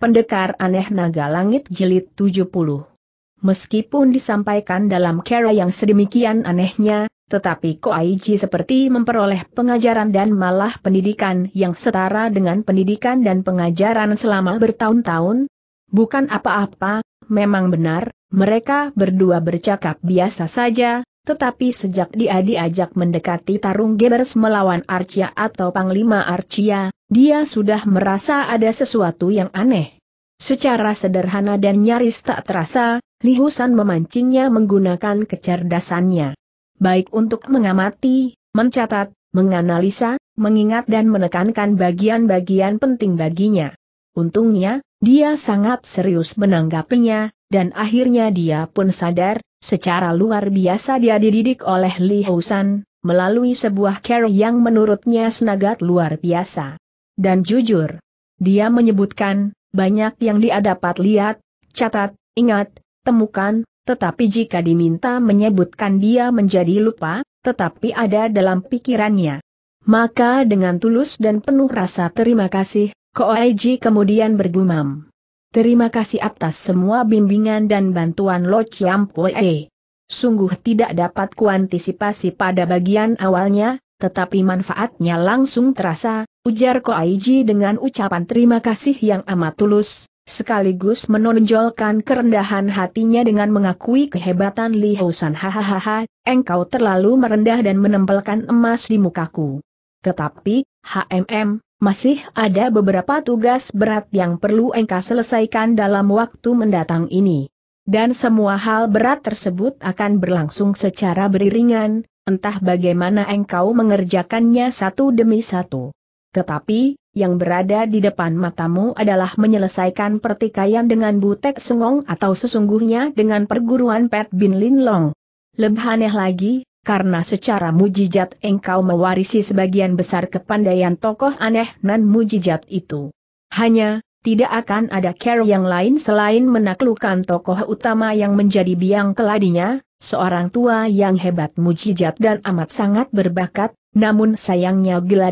Pendekar Aneh Naga Langit jelit 70 Meskipun disampaikan dalam cara yang sedemikian anehnya, tetapi Koaiji seperti memperoleh pengajaran dan malah pendidikan yang setara dengan pendidikan dan pengajaran selama bertahun-tahun. Bukan apa-apa, memang benar, mereka berdua bercakap biasa saja, tetapi sejak dia diajak mendekati tarung Gebers melawan Arcia atau Panglima Arcia, dia sudah merasa ada sesuatu yang aneh. Secara sederhana dan nyaris tak terasa, Li Husan memancingnya menggunakan kecerdasannya. Baik untuk mengamati, mencatat, menganalisa, mengingat dan menekankan bagian-bagian penting baginya. Untungnya, dia sangat serius menanggapinya, dan akhirnya dia pun sadar, secara luar biasa dia dididik oleh Li Husan, melalui sebuah care yang menurutnya senagat luar biasa dan jujur. Dia menyebutkan, banyak yang dia dapat lihat, catat, ingat, temukan, tetapi jika diminta menyebutkan dia menjadi lupa, tetapi ada dalam pikirannya. Maka dengan tulus dan penuh rasa terima kasih, Koeji kemudian bergumam. Terima kasih atas semua bimbingan dan bantuan Lo Chiam Pue. Sungguh tidak dapat kuantisipasi pada bagian awalnya, tetapi manfaatnya langsung terasa, ujar Ko Koaiji dengan ucapan terima kasih yang amat tulus, sekaligus menonjolkan kerendahan hatinya dengan mengakui kehebatan Li Housan hahaha, engkau terlalu merendah dan menempelkan emas di mukaku. Tetapi, HMM, masih ada beberapa tugas berat yang perlu engkau selesaikan dalam waktu mendatang ini. Dan semua hal berat tersebut akan berlangsung secara beriringan, entah bagaimana engkau mengerjakannya satu demi satu. Tetapi, yang berada di depan matamu adalah menyelesaikan pertikaian dengan Butek Sengong atau sesungguhnya dengan perguruan Pet Bin Lin Long. Lebih aneh lagi, karena secara mujijat engkau mewarisi sebagian besar kepandaian tokoh aneh nan mujijat itu. Hanya, tidak akan ada care yang lain selain menaklukkan tokoh utama yang menjadi biang keladinya, seorang tua yang hebat mujijat dan amat sangat berbakat, namun sayangnya gila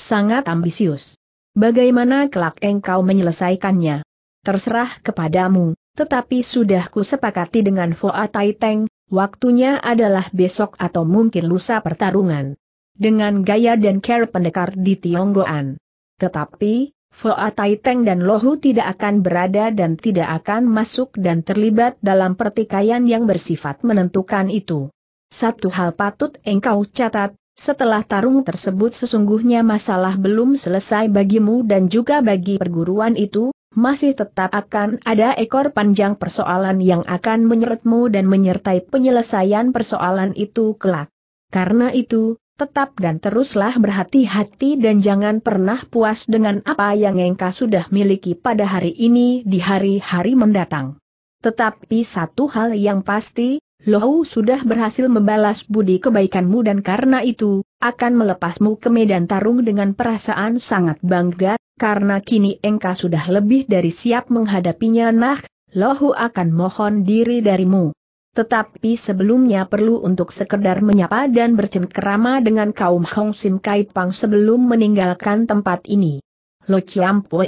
sangat ambisius. Bagaimana kelak engkau menyelesaikannya? Terserah kepadamu, tetapi sudah kusepakati dengan Foa Tai Teng. waktunya adalah besok atau mungkin lusa pertarungan. Dengan gaya dan care pendekar di Tionggoan. Tetapi, Foa Taiteng dan Lohu tidak akan berada dan tidak akan masuk dan terlibat dalam pertikaian yang bersifat menentukan itu. Satu hal patut engkau catat, setelah tarung tersebut sesungguhnya masalah belum selesai bagimu dan juga bagi perguruan itu, masih tetap akan ada ekor panjang persoalan yang akan menyeretmu dan menyertai penyelesaian persoalan itu kelak. Karena itu, tetap dan teruslah berhati-hati dan jangan pernah puas dengan apa yang Engkau sudah miliki pada hari ini di hari-hari mendatang. Tetapi satu hal yang pasti, Lohu sudah berhasil membalas budi kebaikanmu dan karena itu, akan melepasmu ke medan tarung dengan perasaan sangat bangga, karena kini Engkau sudah lebih dari siap menghadapinya nah, Lohu akan mohon diri darimu. Tetapi sebelumnya perlu untuk sekedar menyapa dan bercengkerama dengan kaum Hong Sim Kai Pang sebelum meninggalkan tempat ini. Lo Chiam Poe.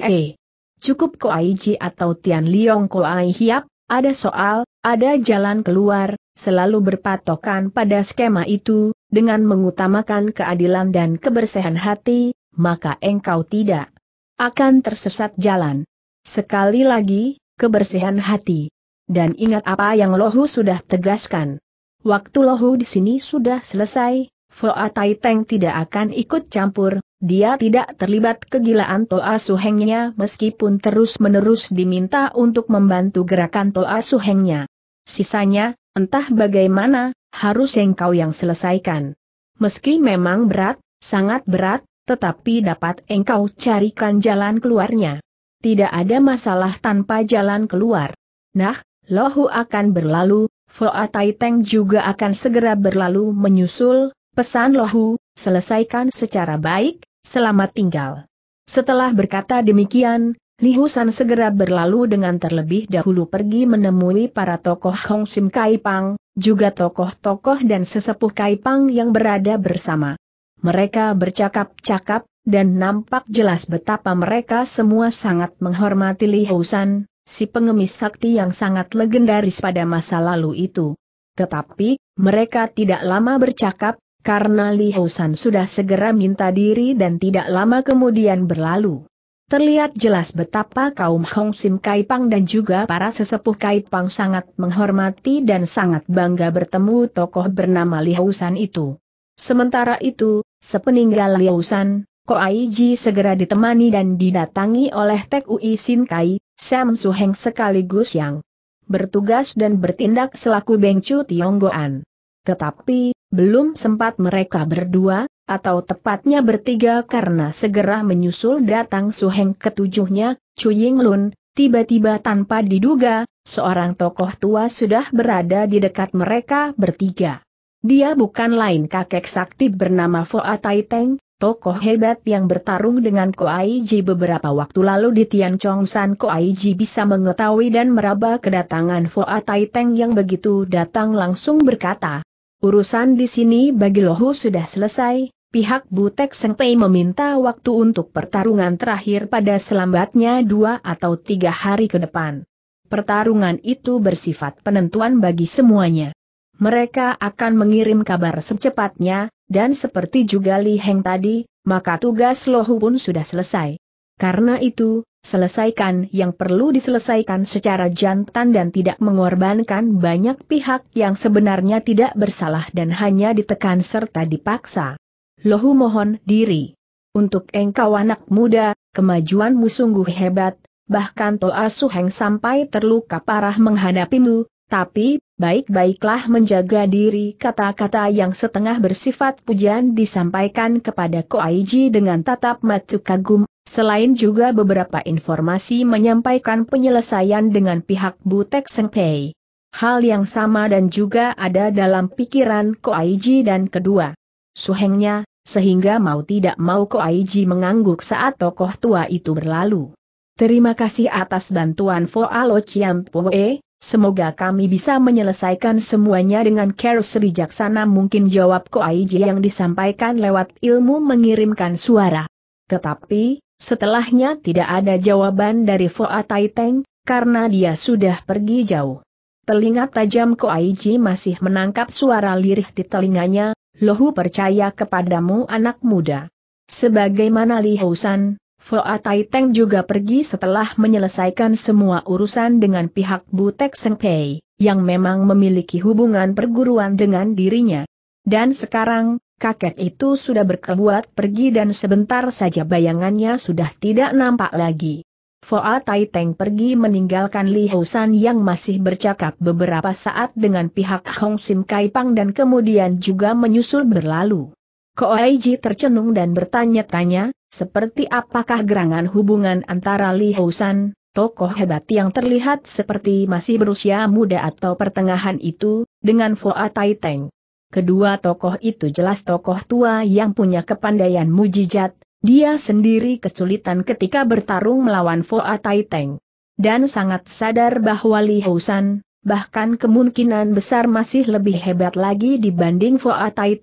Cukup ko Ji atau Tian Liong Ai Hiap, ada soal, ada jalan keluar, selalu berpatokan pada skema itu, dengan mengutamakan keadilan dan kebersihan hati, maka engkau tidak akan tersesat jalan. Sekali lagi, kebersihan hati. Dan ingat apa yang Lohu sudah tegaskan. Waktu Lohu di sini sudah selesai, Foa Tai Teng tidak akan ikut campur, dia tidak terlibat kegilaan Toa Suhengnya meskipun terus-menerus diminta untuk membantu gerakan Toa Suhengnya. Sisanya, entah bagaimana, harus engkau yang selesaikan. Meski memang berat, sangat berat, tetapi dapat engkau carikan jalan keluarnya. Tidak ada masalah tanpa jalan keluar. Nah, Lohu akan berlalu, Foa Tai juga akan segera berlalu menyusul, pesan Lohu, selesaikan secara baik, selamat tinggal. Setelah berkata demikian, Lihusan segera berlalu dengan terlebih dahulu pergi menemui para tokoh Hong Sim Kai Pang, juga tokoh-tokoh dan sesepuh Kai Pang yang berada bersama. Mereka bercakap-cakap, dan nampak jelas betapa mereka semua sangat menghormati Lihusan, si pengemis sakti yang sangat legendaris pada masa lalu itu. Tetapi, mereka tidak lama bercakap, karena Li Housan sudah segera minta diri dan tidak lama kemudian berlalu. Terlihat jelas betapa kaum Hong Sim Kaipang dan juga para sesepuh Kaipang sangat menghormati dan sangat bangga bertemu tokoh bernama Li Housan itu. Sementara itu, sepeninggal Li Housan, Koaiji segera ditemani dan didatangi oleh Tek Ui Sin Kai, Sam Suheng sekaligus yang bertugas dan bertindak selaku Bengcu Tionggoan. Tetapi, belum sempat mereka berdua, atau tepatnya bertiga karena segera menyusul datang Suheng ketujuhnya, Chu Yinglun, tiba-tiba tanpa diduga, seorang tokoh tua sudah berada di dekat mereka bertiga. Dia bukan lain kakek sakti bernama Foa Tai tokoh hebat yang bertarung dengan Ko Aiji beberapa waktu lalu di Tian Chong San Aiji bisa mengetahui dan meraba kedatangan Foa Teng yang begitu datang langsung berkata, urusan di sini bagi Lohu sudah selesai, pihak Butek Senpei meminta waktu untuk pertarungan terakhir pada selambatnya dua atau tiga hari ke depan. Pertarungan itu bersifat penentuan bagi semuanya. Mereka akan mengirim kabar secepatnya, dan seperti juga Li Heng tadi, maka tugas Lohu pun sudah selesai. Karena itu, selesaikan yang perlu diselesaikan secara jantan dan tidak mengorbankan banyak pihak yang sebenarnya tidak bersalah dan hanya ditekan serta dipaksa. Lohu mohon diri. Untuk engkau anak muda, kemajuanmu sungguh hebat, bahkan Toa Suheng sampai terluka parah menghadapimu, tapi, baik-baiklah menjaga diri kata-kata yang setengah bersifat pujian disampaikan kepada Ko Koaiji dengan tatap mata kagum, selain juga beberapa informasi menyampaikan penyelesaian dengan pihak Butek Sengpei. Hal yang sama dan juga ada dalam pikiran Ko Koaiji dan kedua suhengnya, sehingga mau tidak mau Ko Koaiji mengangguk saat tokoh tua itu berlalu. Terima kasih atas bantuan Foalo Chiam Poe, Semoga kami bisa menyelesaikan semuanya dengan care sebijaksana mungkin jawab Koaiji yang disampaikan lewat ilmu mengirimkan suara. Tetapi, setelahnya tidak ada jawaban dari Foa Taiteng, karena dia sudah pergi jauh. Telinga tajam Koaiji masih menangkap suara lirih di telinganya, Lohu percaya kepadamu anak muda. Sebagaimana Li Housan, Foa Tai Teng juga pergi setelah menyelesaikan semua urusan dengan pihak Butek Seng Pei, yang memang memiliki hubungan perguruan dengan dirinya. Dan sekarang, kakek itu sudah berkebuat pergi dan sebentar saja bayangannya sudah tidak nampak lagi. Foa Tai Teng pergi meninggalkan Li Housan yang masih bercakap beberapa saat dengan pihak Hong Sim Kai Pang dan kemudian juga menyusul berlalu. Koaiji tercenung dan bertanya-tanya, seperti apakah gerangan hubungan antara Li Housan, tokoh hebat yang terlihat seperti masih berusia muda atau pertengahan itu, dengan Foa Tai Kedua tokoh itu jelas tokoh tua yang punya kepandaian mujizat, dia sendiri kesulitan ketika bertarung melawan Foa Tai Dan sangat sadar bahwa Li Housan, bahkan kemungkinan besar masih lebih hebat lagi dibanding Foa Tai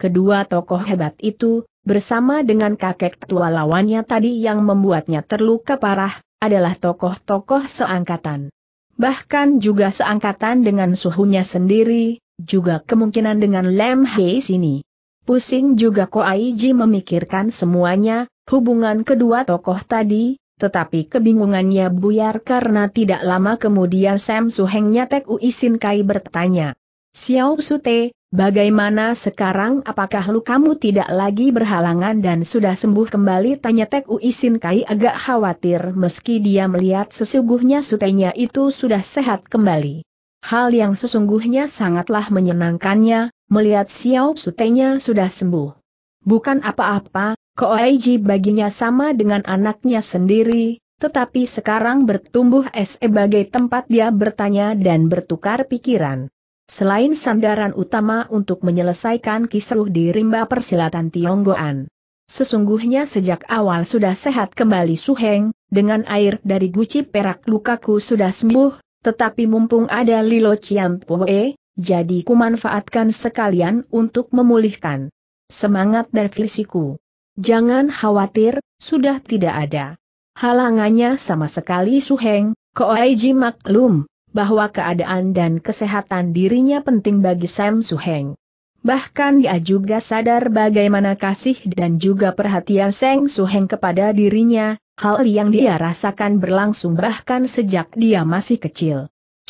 Kedua tokoh hebat itu, Bersama dengan kakek tua lawannya tadi yang membuatnya terluka parah, adalah tokoh-tokoh seangkatan. Bahkan juga seangkatan dengan suhunya sendiri, juga kemungkinan dengan Lem Hei sini. Pusing juga Ko Koaiji memikirkan semuanya, hubungan kedua tokoh tadi, tetapi kebingungannya buyar karena tidak lama kemudian Sam suhengnya Tek Uisin Kai bertanya. Xiao Sute, Bagaimana sekarang apakah lukamu tidak lagi berhalangan dan sudah sembuh kembali? Tanya Tek Uisin Kai agak khawatir meski dia melihat sesungguhnya sutenya itu sudah sehat kembali. Hal yang sesungguhnya sangatlah menyenangkannya, melihat Xiao sutenya sudah sembuh. Bukan apa-apa, Koaiji baginya sama dengan anaknya sendiri, tetapi sekarang bertumbuh sebagai tempat dia bertanya dan bertukar pikiran. Selain sandaran utama untuk menyelesaikan kisruh di rimba persilatan Tionggoan. Sesungguhnya sejak awal sudah sehat kembali Suheng, dengan air dari guci perak lukaku sudah sembuh, tetapi mumpung ada Lilo Chiampoe, jadi kumanfaatkan sekalian untuk memulihkan semangat dan fisiku. Jangan khawatir, sudah tidak ada halangannya sama sekali Suheng, Koaiji maklum, bahwa keadaan dan kesehatan dirinya penting bagi Sam Suheng. Bahkan dia juga sadar bagaimana kasih dan juga perhatian Seng Suheng kepada dirinya, hal yang dia rasakan berlangsung bahkan sejak dia masih kecil.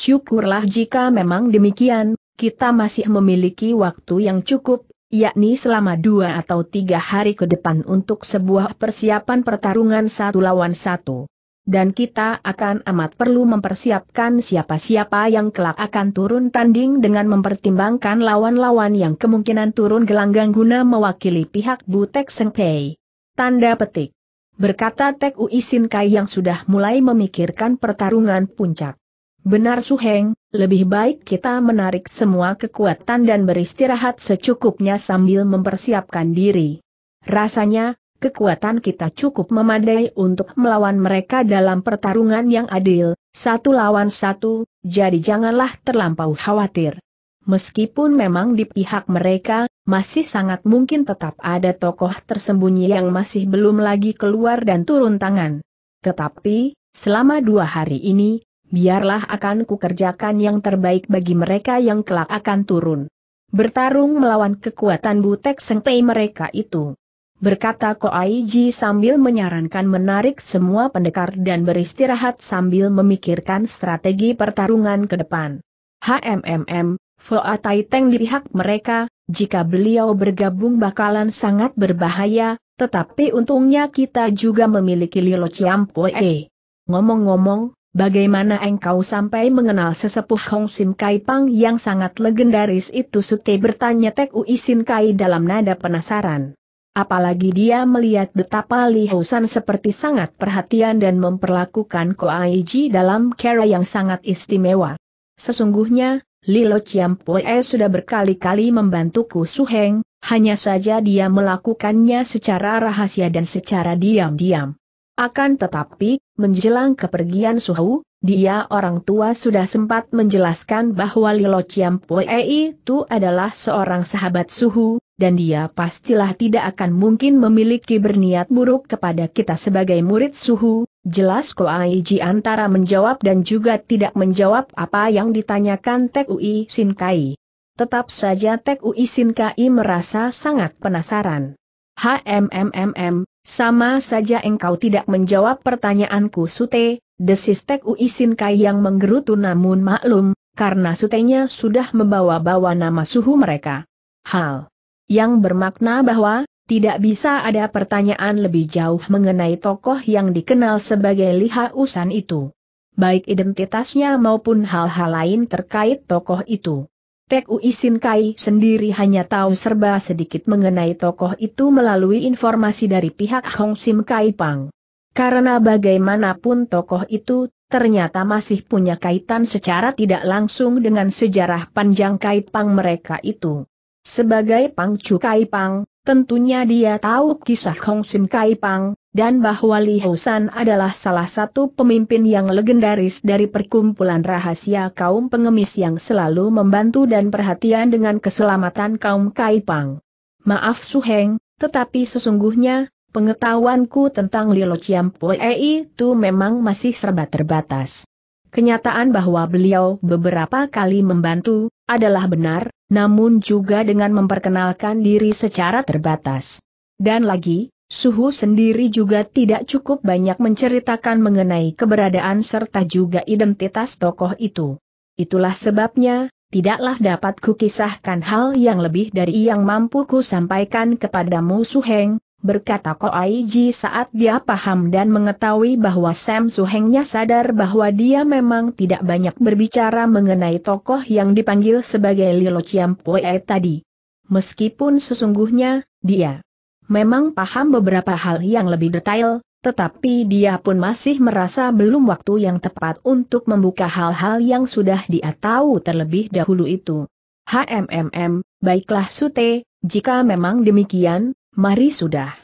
Syukurlah jika memang demikian, kita masih memiliki waktu yang cukup, yakni selama dua atau tiga hari ke depan untuk sebuah persiapan pertarungan satu lawan satu dan kita akan amat perlu mempersiapkan siapa-siapa yang kelak akan turun tanding dengan mempertimbangkan lawan-lawan yang kemungkinan turun gelanggang guna mewakili pihak Butek Sengpei. Tanda petik. Berkata Tek Ui Sin Kai yang sudah mulai memikirkan pertarungan puncak. Benar Suheng, lebih baik kita menarik semua kekuatan dan beristirahat secukupnya sambil mempersiapkan diri. Rasanya, kekuatan kita cukup memadai untuk melawan mereka dalam pertarungan yang adil, satu lawan satu, jadi janganlah terlampau khawatir. Meskipun memang di pihak mereka, masih sangat mungkin tetap ada tokoh tersembunyi yang masih belum lagi keluar dan turun tangan. Tetapi, selama dua hari ini, biarlah akan kukerjakan yang terbaik bagi mereka yang kelak akan turun bertarung melawan kekuatan Butek Sengpei mereka itu berkata Koaiji sambil menyarankan menarik semua pendekar dan beristirahat sambil memikirkan strategi pertarungan ke depan. HMMM, Foa Taiteng di pihak mereka, jika beliau bergabung bakalan sangat berbahaya, tetapi untungnya kita juga memiliki Lilo Chiampoe. Ngomong-ngomong, bagaimana engkau sampai mengenal sesepuh Hong Sim Kai Pang yang sangat legendaris itu Sute bertanya Tek Uisin Kai dalam nada penasaran. Apalagi dia melihat betapa Li Hausan seperti sangat perhatian dan memperlakukan Koaiji dalam cara yang sangat istimewa. Sesungguhnya, Lilo Chiampue sudah berkali-kali membantuku Su Heng, hanya saja dia melakukannya secara rahasia dan secara diam-diam. Akan tetapi, menjelang kepergian Su Hu. Dia orang tua sudah sempat menjelaskan bahwa Lilo Pue itu adalah seorang sahabat suhu, dan dia pastilah tidak akan mungkin memiliki berniat buruk kepada kita sebagai murid suhu. Jelas Koaiji antara menjawab dan juga tidak menjawab apa yang ditanyakan Tek Ui Kai. Tetap saja Tek Ui Kai merasa sangat penasaran. HMMMM, sama saja engkau tidak menjawab pertanyaanku Sute, desis Tek Uisin Kai yang menggerutu namun maklum, karena Sutenya sudah membawa-bawa nama suhu mereka. Hal yang bermakna bahwa, tidak bisa ada pertanyaan lebih jauh mengenai tokoh yang dikenal sebagai Liha Usan itu. Baik identitasnya maupun hal-hal lain terkait tokoh itu. Tek Ui Kai sendiri hanya tahu serba sedikit mengenai tokoh itu melalui informasi dari pihak Hong Sim Kai Pang. Karena bagaimanapun tokoh itu ternyata masih punya kaitan secara tidak langsung dengan sejarah panjang Kai Pang mereka itu. Sebagai Pang Chu Kai Pang, tentunya dia tahu kisah Hong Sim Kai Pang, dan bahwa Li Husan adalah salah satu pemimpin yang legendaris dari perkumpulan rahasia kaum pengemis yang selalu membantu dan perhatian dengan keselamatan kaum Kaipang. Maaf Su Heng, tetapi sesungguhnya, pengetahuanku tentang Li Lilo Ciampue itu memang masih serba terbatas. Kenyataan bahwa beliau beberapa kali membantu, adalah benar, namun juga dengan memperkenalkan diri secara terbatas. Dan lagi, Suhu sendiri juga tidak cukup banyak menceritakan mengenai keberadaan serta juga identitas tokoh itu. Itulah sebabnya, tidaklah dapat kukisahkan hal yang lebih dari yang mampu ku sampaikan kepadamu Suheng, berkata Ko Aiji saat dia paham dan mengetahui bahwa Sam Suhengnya sadar bahwa dia memang tidak banyak berbicara mengenai tokoh yang dipanggil sebagai Lilo Poe tadi. Meskipun sesungguhnya, dia memang paham beberapa hal yang lebih detail, tetapi dia pun masih merasa belum waktu yang tepat untuk membuka hal-hal yang sudah dia tahu terlebih dahulu itu. HMMM, baiklah Sute, jika memang demikian, mari sudah.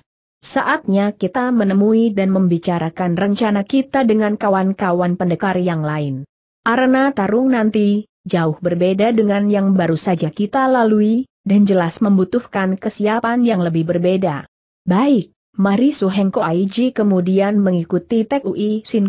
Saatnya kita menemui dan membicarakan rencana kita dengan kawan-kawan pendekar yang lain. Arena tarung nanti, jauh berbeda dengan yang baru saja kita lalui, dan jelas membutuhkan kesiapan yang lebih berbeda. Baik, mari Suhengko Aiji kemudian mengikuti Tek Ui Sin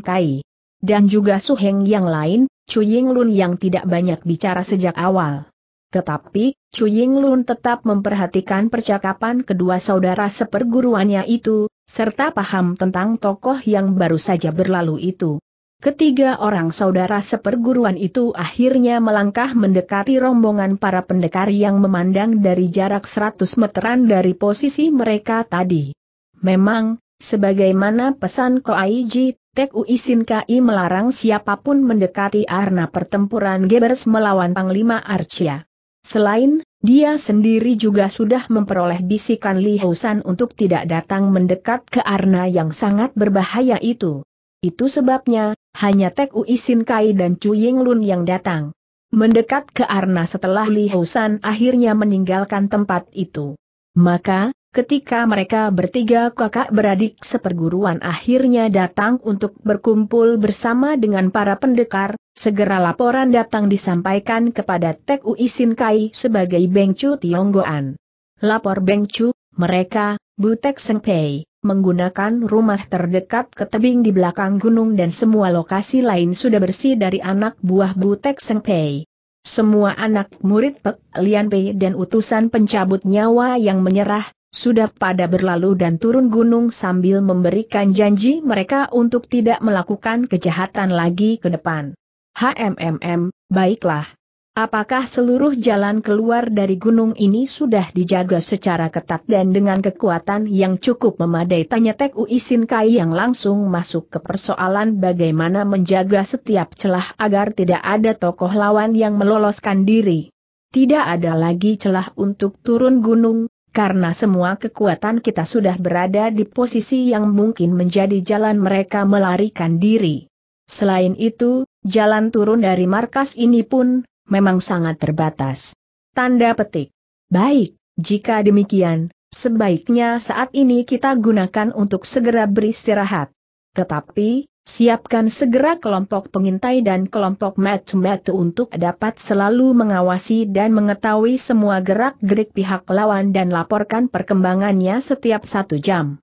Dan juga Suheng yang lain, Chuying Lun yang tidak banyak bicara sejak awal. Tetapi, Chuying Lun tetap memperhatikan percakapan kedua saudara seperguruannya itu, serta paham tentang tokoh yang baru saja berlalu itu. Ketiga orang saudara seperguruan itu akhirnya melangkah mendekati rombongan para pendekar yang memandang dari jarak 100 meteran dari posisi mereka tadi. Memang, sebagaimana pesan Koaiji, Tek Uisin Kai melarang siapapun mendekati Arna pertempuran Gebers melawan Panglima Arcia. Selain, dia sendiri juga sudah memperoleh bisikan Li Housan untuk tidak datang mendekat ke Arna yang sangat berbahaya itu. Itu sebabnya, hanya Tek Ui Sin Kai dan Chu Ying Lun yang datang. Mendekat ke Arna setelah Li Hausan akhirnya meninggalkan tempat itu. Maka, ketika mereka bertiga kakak beradik seperguruan akhirnya datang untuk berkumpul bersama dengan para pendekar, segera laporan datang disampaikan kepada Tek Ui Sin Kai sebagai Beng Chu Tionggoan. Lapor Beng Bengcu, mereka, Butek Sengpei, menggunakan rumah terdekat ke tebing di belakang gunung dan semua lokasi lain sudah bersih dari anak buah Butek Seng Pei. Semua anak murid Pek Lian Pei dan utusan pencabut nyawa yang menyerah, sudah pada berlalu dan turun gunung sambil memberikan janji mereka untuk tidak melakukan kejahatan lagi ke depan. HMMM, baiklah. Apakah seluruh jalan keluar dari gunung ini sudah dijaga secara ketat dan dengan kekuatan yang cukup memadai? Tanya Tek Uisin Kai yang langsung masuk ke persoalan bagaimana menjaga setiap celah agar tidak ada tokoh lawan yang meloloskan diri. Tidak ada lagi celah untuk turun gunung, karena semua kekuatan kita sudah berada di posisi yang mungkin menjadi jalan mereka melarikan diri. Selain itu, jalan turun dari markas ini pun memang sangat terbatas. Tanda petik. Baik, jika demikian, sebaiknya saat ini kita gunakan untuk segera beristirahat. Tetapi, siapkan segera kelompok pengintai dan kelompok metu-metu untuk dapat selalu mengawasi dan mengetahui semua gerak-gerik pihak lawan dan laporkan perkembangannya setiap satu jam.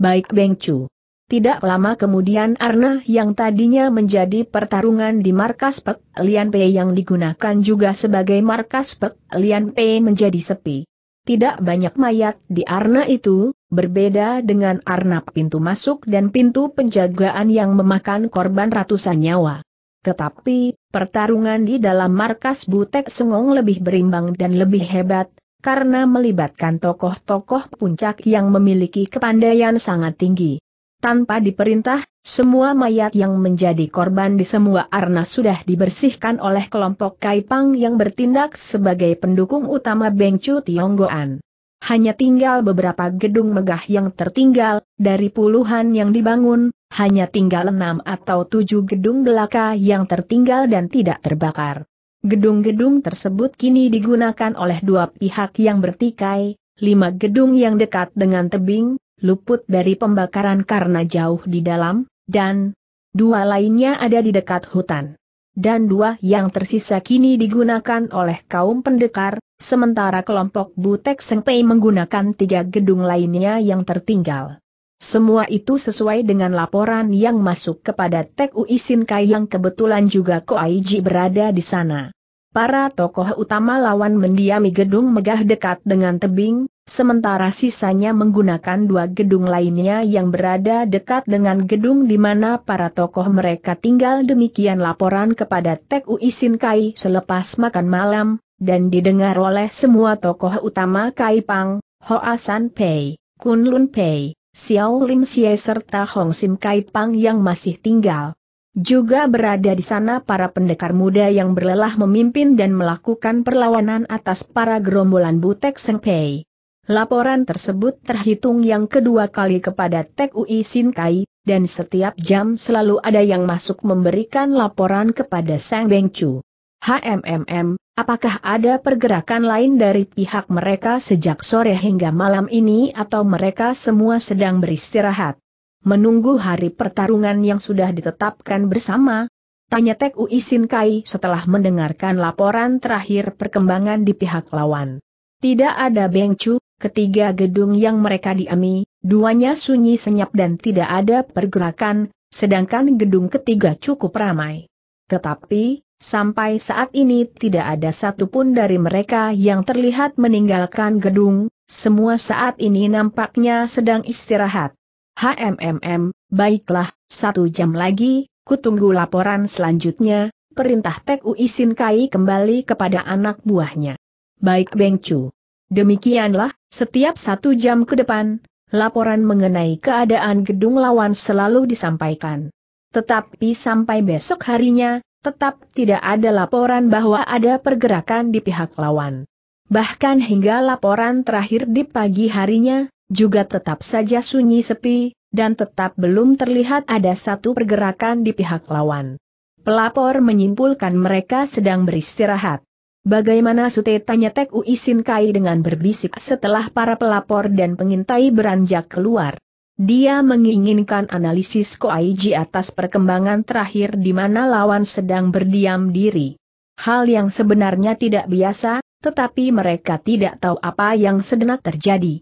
Baik Beng Chu. Tidak lama kemudian Arna yang tadinya menjadi pertarungan di markas Pek Lian Pei yang digunakan juga sebagai markas Pek Lian Pei menjadi sepi. Tidak banyak mayat di Arna itu, berbeda dengan Arna pintu masuk dan pintu penjagaan yang memakan korban ratusan nyawa. Tetapi, pertarungan di dalam markas Butek Sengong lebih berimbang dan lebih hebat, karena melibatkan tokoh-tokoh puncak yang memiliki kepandaian sangat tinggi. Tanpa diperintah, semua mayat yang menjadi korban di semua arna sudah dibersihkan oleh kelompok Kaipang yang bertindak sebagai pendukung utama Bengcu Tionggoan. Hanya tinggal beberapa gedung megah yang tertinggal, dari puluhan yang dibangun, hanya tinggal enam atau tujuh gedung belaka yang tertinggal dan tidak terbakar. Gedung-gedung tersebut kini digunakan oleh dua pihak yang bertikai, lima gedung yang dekat dengan tebing, luput dari pembakaran karena jauh di dalam, dan dua lainnya ada di dekat hutan. Dan dua yang tersisa kini digunakan oleh kaum pendekar, sementara kelompok Butek Sengpei menggunakan tiga gedung lainnya yang tertinggal. Semua itu sesuai dengan laporan yang masuk kepada Tek Uisin Kai yang kebetulan juga Ko Aiji berada di sana. Para tokoh utama lawan mendiami gedung megah dekat dengan tebing, sementara sisanya menggunakan dua gedung lainnya yang berada dekat dengan gedung di mana para tokoh mereka tinggal demikian laporan kepada Tek Uisin Kai selepas makan malam, dan didengar oleh semua tokoh utama Kai Pang, Hoa San Pei, Kun Lun Pei, Xiao Lim Xie serta Hong Sim Kai Pang yang masih tinggal. Juga berada di sana para pendekar muda yang berlelah memimpin dan melakukan perlawanan atas para gerombolan Butek Sengpei. Laporan tersebut terhitung yang kedua kali kepada Tek Ui Sin Kai, dan setiap jam selalu ada yang masuk memberikan laporan kepada Sang Beng Chu. HMMM, apakah ada pergerakan lain dari pihak mereka sejak sore hingga malam ini atau mereka semua sedang beristirahat? menunggu hari pertarungan yang sudah ditetapkan bersama? Tanya Tek Ui Kai setelah mendengarkan laporan terakhir perkembangan di pihak lawan. Tidak ada Beng ketiga gedung yang mereka diami, duanya sunyi senyap dan tidak ada pergerakan, sedangkan gedung ketiga cukup ramai. Tetapi, Sampai saat ini tidak ada satupun dari mereka yang terlihat meninggalkan gedung, semua saat ini nampaknya sedang istirahat. HMMM, baiklah, satu jam lagi, kutunggu laporan selanjutnya, perintah Tek Uisin Kai kembali kepada anak buahnya. Baik Beng Chu. Demikianlah, setiap satu jam ke depan, laporan mengenai keadaan gedung lawan selalu disampaikan. Tetapi sampai besok harinya, tetap tidak ada laporan bahwa ada pergerakan di pihak lawan. Bahkan hingga laporan terakhir di pagi harinya, juga tetap saja sunyi sepi, dan tetap belum terlihat ada satu pergerakan di pihak lawan. Pelapor menyimpulkan mereka sedang beristirahat. Bagaimana Sute tanya Tek Uisin Kai dengan berbisik setelah para pelapor dan pengintai beranjak keluar. Dia menginginkan analisis Koaiji atas perkembangan terakhir di mana lawan sedang berdiam diri. Hal yang sebenarnya tidak biasa, tetapi mereka tidak tahu apa yang sedang terjadi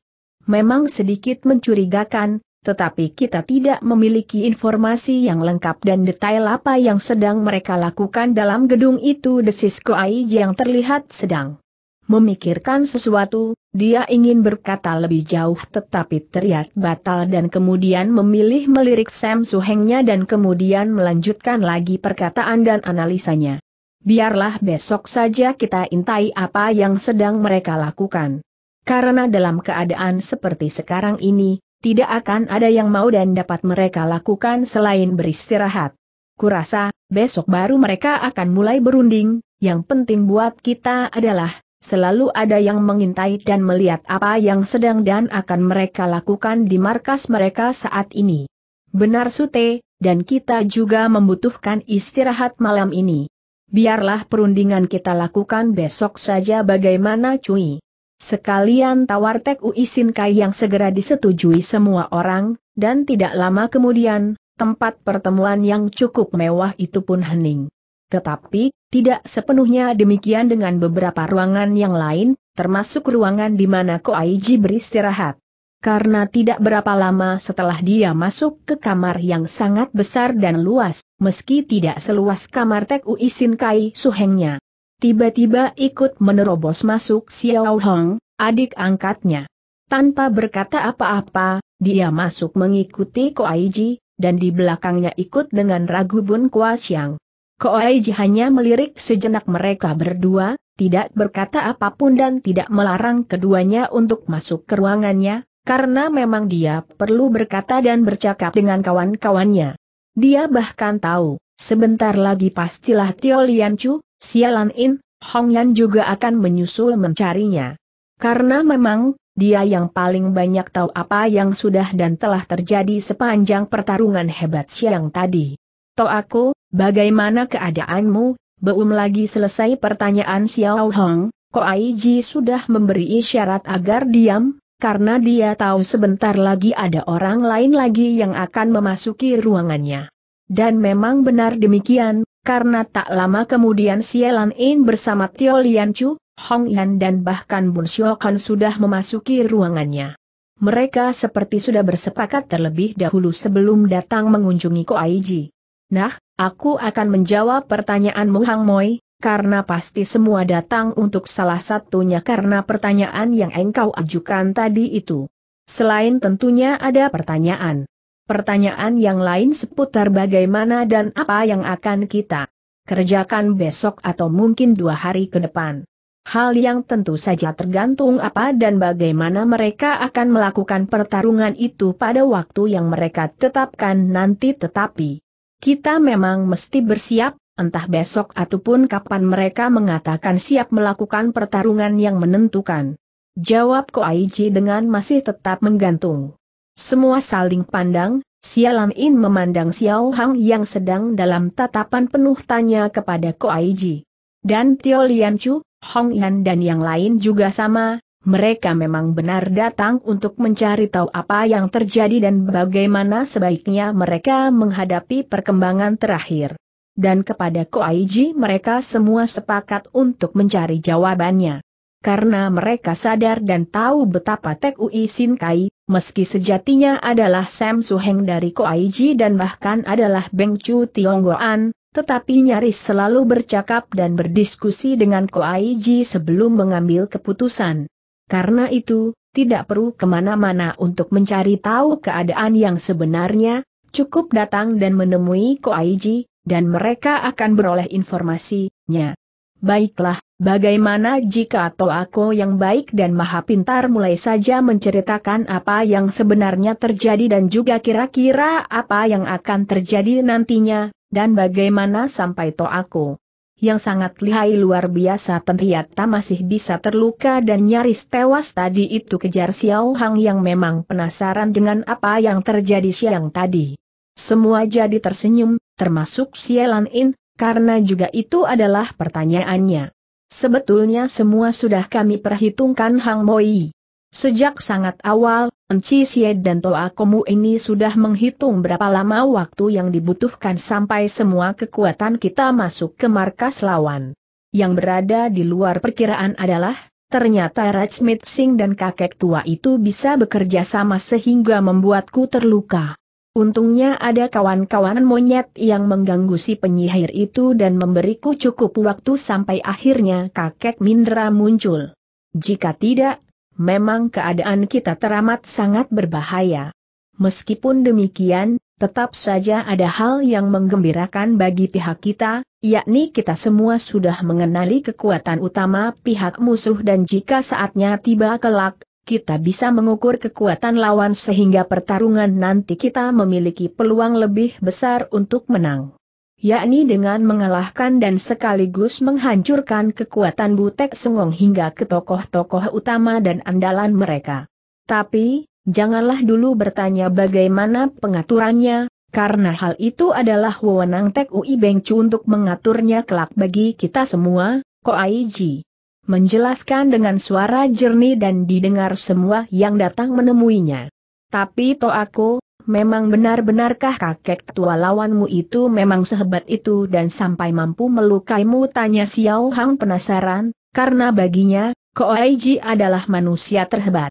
memang sedikit mencurigakan, tetapi kita tidak memiliki informasi yang lengkap dan detail apa yang sedang mereka lakukan dalam gedung itu desis Koai yang terlihat sedang memikirkan sesuatu, dia ingin berkata lebih jauh tetapi teriak batal dan kemudian memilih melirik Sam Suhengnya dan kemudian melanjutkan lagi perkataan dan analisanya. Biarlah besok saja kita intai apa yang sedang mereka lakukan. Karena dalam keadaan seperti sekarang ini, tidak akan ada yang mau dan dapat mereka lakukan selain beristirahat. Kurasa, besok baru mereka akan mulai berunding, yang penting buat kita adalah, selalu ada yang mengintai dan melihat apa yang sedang dan akan mereka lakukan di markas mereka saat ini. Benar Sute, dan kita juga membutuhkan istirahat malam ini. Biarlah perundingan kita lakukan besok saja bagaimana cuy. Sekalian tawar Tek Uisin Kai yang segera disetujui semua orang, dan tidak lama kemudian, tempat pertemuan yang cukup mewah itu pun hening. Tetapi, tidak sepenuhnya demikian dengan beberapa ruangan yang lain, termasuk ruangan di mana Ko Koaiji beristirahat. Karena tidak berapa lama setelah dia masuk ke kamar yang sangat besar dan luas, meski tidak seluas kamar Tek Uisin Kai suhengnya. Tiba-tiba ikut menerobos masuk Xiao Hong, adik angkatnya. Tanpa berkata apa-apa, dia masuk mengikuti Koaiji, dan di belakangnya ikut dengan ragu Bun Kuasiang. Koaiji hanya melirik sejenak mereka berdua, tidak berkata apapun dan tidak melarang keduanya untuk masuk ke ruangannya, karena memang dia perlu berkata dan bercakap dengan kawan-kawannya. Dia bahkan tahu, sebentar lagi pastilah Tio Chu, Sialan In, Hong Yan juga akan menyusul mencarinya. Karena memang, dia yang paling banyak tahu apa yang sudah dan telah terjadi sepanjang pertarungan hebat siang tadi. aku, bagaimana keadaanmu? Beum lagi selesai pertanyaan Xiao Hong, Ai Ji sudah memberi isyarat agar diam, karena dia tahu sebentar lagi ada orang lain lagi yang akan memasuki ruangannya. Dan memang benar demikian, karena tak lama kemudian Sielan In bersama Tio Lian Chu, Hong Yan dan bahkan Bun Xiaokan sudah memasuki ruangannya. Mereka seperti sudah bersepakat terlebih dahulu sebelum datang mengunjungi Ko Ji. Nah, aku akan menjawab pertanyaanmu Hang Moi, karena pasti semua datang untuk salah satunya karena pertanyaan yang engkau ajukan tadi itu. Selain tentunya ada pertanyaan pertanyaan yang lain seputar bagaimana dan apa yang akan kita kerjakan besok atau mungkin dua hari ke depan. Hal yang tentu saja tergantung apa dan bagaimana mereka akan melakukan pertarungan itu pada waktu yang mereka tetapkan nanti tetapi kita memang mesti bersiap, entah besok ataupun kapan mereka mengatakan siap melakukan pertarungan yang menentukan. Jawab Koaiji dengan masih tetap menggantung. Semua saling pandang, Sialam In memandang Xiao Hang yang sedang dalam tatapan penuh tanya kepada Ko Ji. Dan Tio Lian Chu, Hong Yan dan yang lain juga sama, mereka memang benar datang untuk mencari tahu apa yang terjadi dan bagaimana sebaiknya mereka menghadapi perkembangan terakhir. Dan kepada Ko Ji mereka semua sepakat untuk mencari jawabannya. Karena mereka sadar dan tahu betapa Tek Ui Sin Kai, meski sejatinya adalah Sam Suheng dari Koaiji dan bahkan adalah Beng Chu Tionggoan, tetapi nyaris selalu bercakap dan berdiskusi dengan Koaiji sebelum mengambil keputusan. Karena itu, tidak perlu kemana-mana untuk mencari tahu keadaan yang sebenarnya, cukup datang dan menemui Koaiji, dan mereka akan beroleh informasinya. Baiklah, Bagaimana jika Toako yang baik dan maha pintar mulai saja menceritakan apa yang sebenarnya terjadi dan juga kira-kira apa yang akan terjadi nantinya, dan bagaimana sampai Toako yang sangat lihai luar biasa ternyata masih bisa terluka dan nyaris tewas tadi itu kejar Xiao Hang yang memang penasaran dengan apa yang terjadi siang tadi. Semua jadi tersenyum, termasuk Lan In, karena juga itu adalah pertanyaannya. Sebetulnya semua sudah kami perhitungkan Hang Moi. Sejak sangat awal, Enci Xie dan Toa Komu ini sudah menghitung berapa lama waktu yang dibutuhkan sampai semua kekuatan kita masuk ke markas lawan. Yang berada di luar perkiraan adalah, ternyata Rajmit Singh dan kakek tua itu bisa bekerja sama sehingga membuatku terluka. Untungnya ada kawan-kawan monyet yang mengganggu si penyihir itu dan memberiku cukup waktu sampai akhirnya kakek Mindra muncul. Jika tidak, memang keadaan kita teramat sangat berbahaya. Meskipun demikian, tetap saja ada hal yang menggembirakan bagi pihak kita, yakni kita semua sudah mengenali kekuatan utama pihak musuh dan jika saatnya tiba kelak, kita bisa mengukur kekuatan lawan sehingga pertarungan nanti kita memiliki peluang lebih besar untuk menang. Yakni dengan mengalahkan dan sekaligus menghancurkan kekuatan Butek Sengong hingga ke tokoh-tokoh utama dan andalan mereka. Tapi, janganlah dulu bertanya bagaimana pengaturannya, karena hal itu adalah wewenang Tek Ui Beng Chu untuk mengaturnya kelak bagi kita semua, ko Koaiji menjelaskan dengan suara jernih dan didengar semua yang datang menemuinya. Tapi aku, memang benar-benarkah kakek tua lawanmu itu memang sehebat itu dan sampai mampu melukaimu tanya Xiao Hang penasaran, karena baginya, Koaiji adalah manusia terhebat.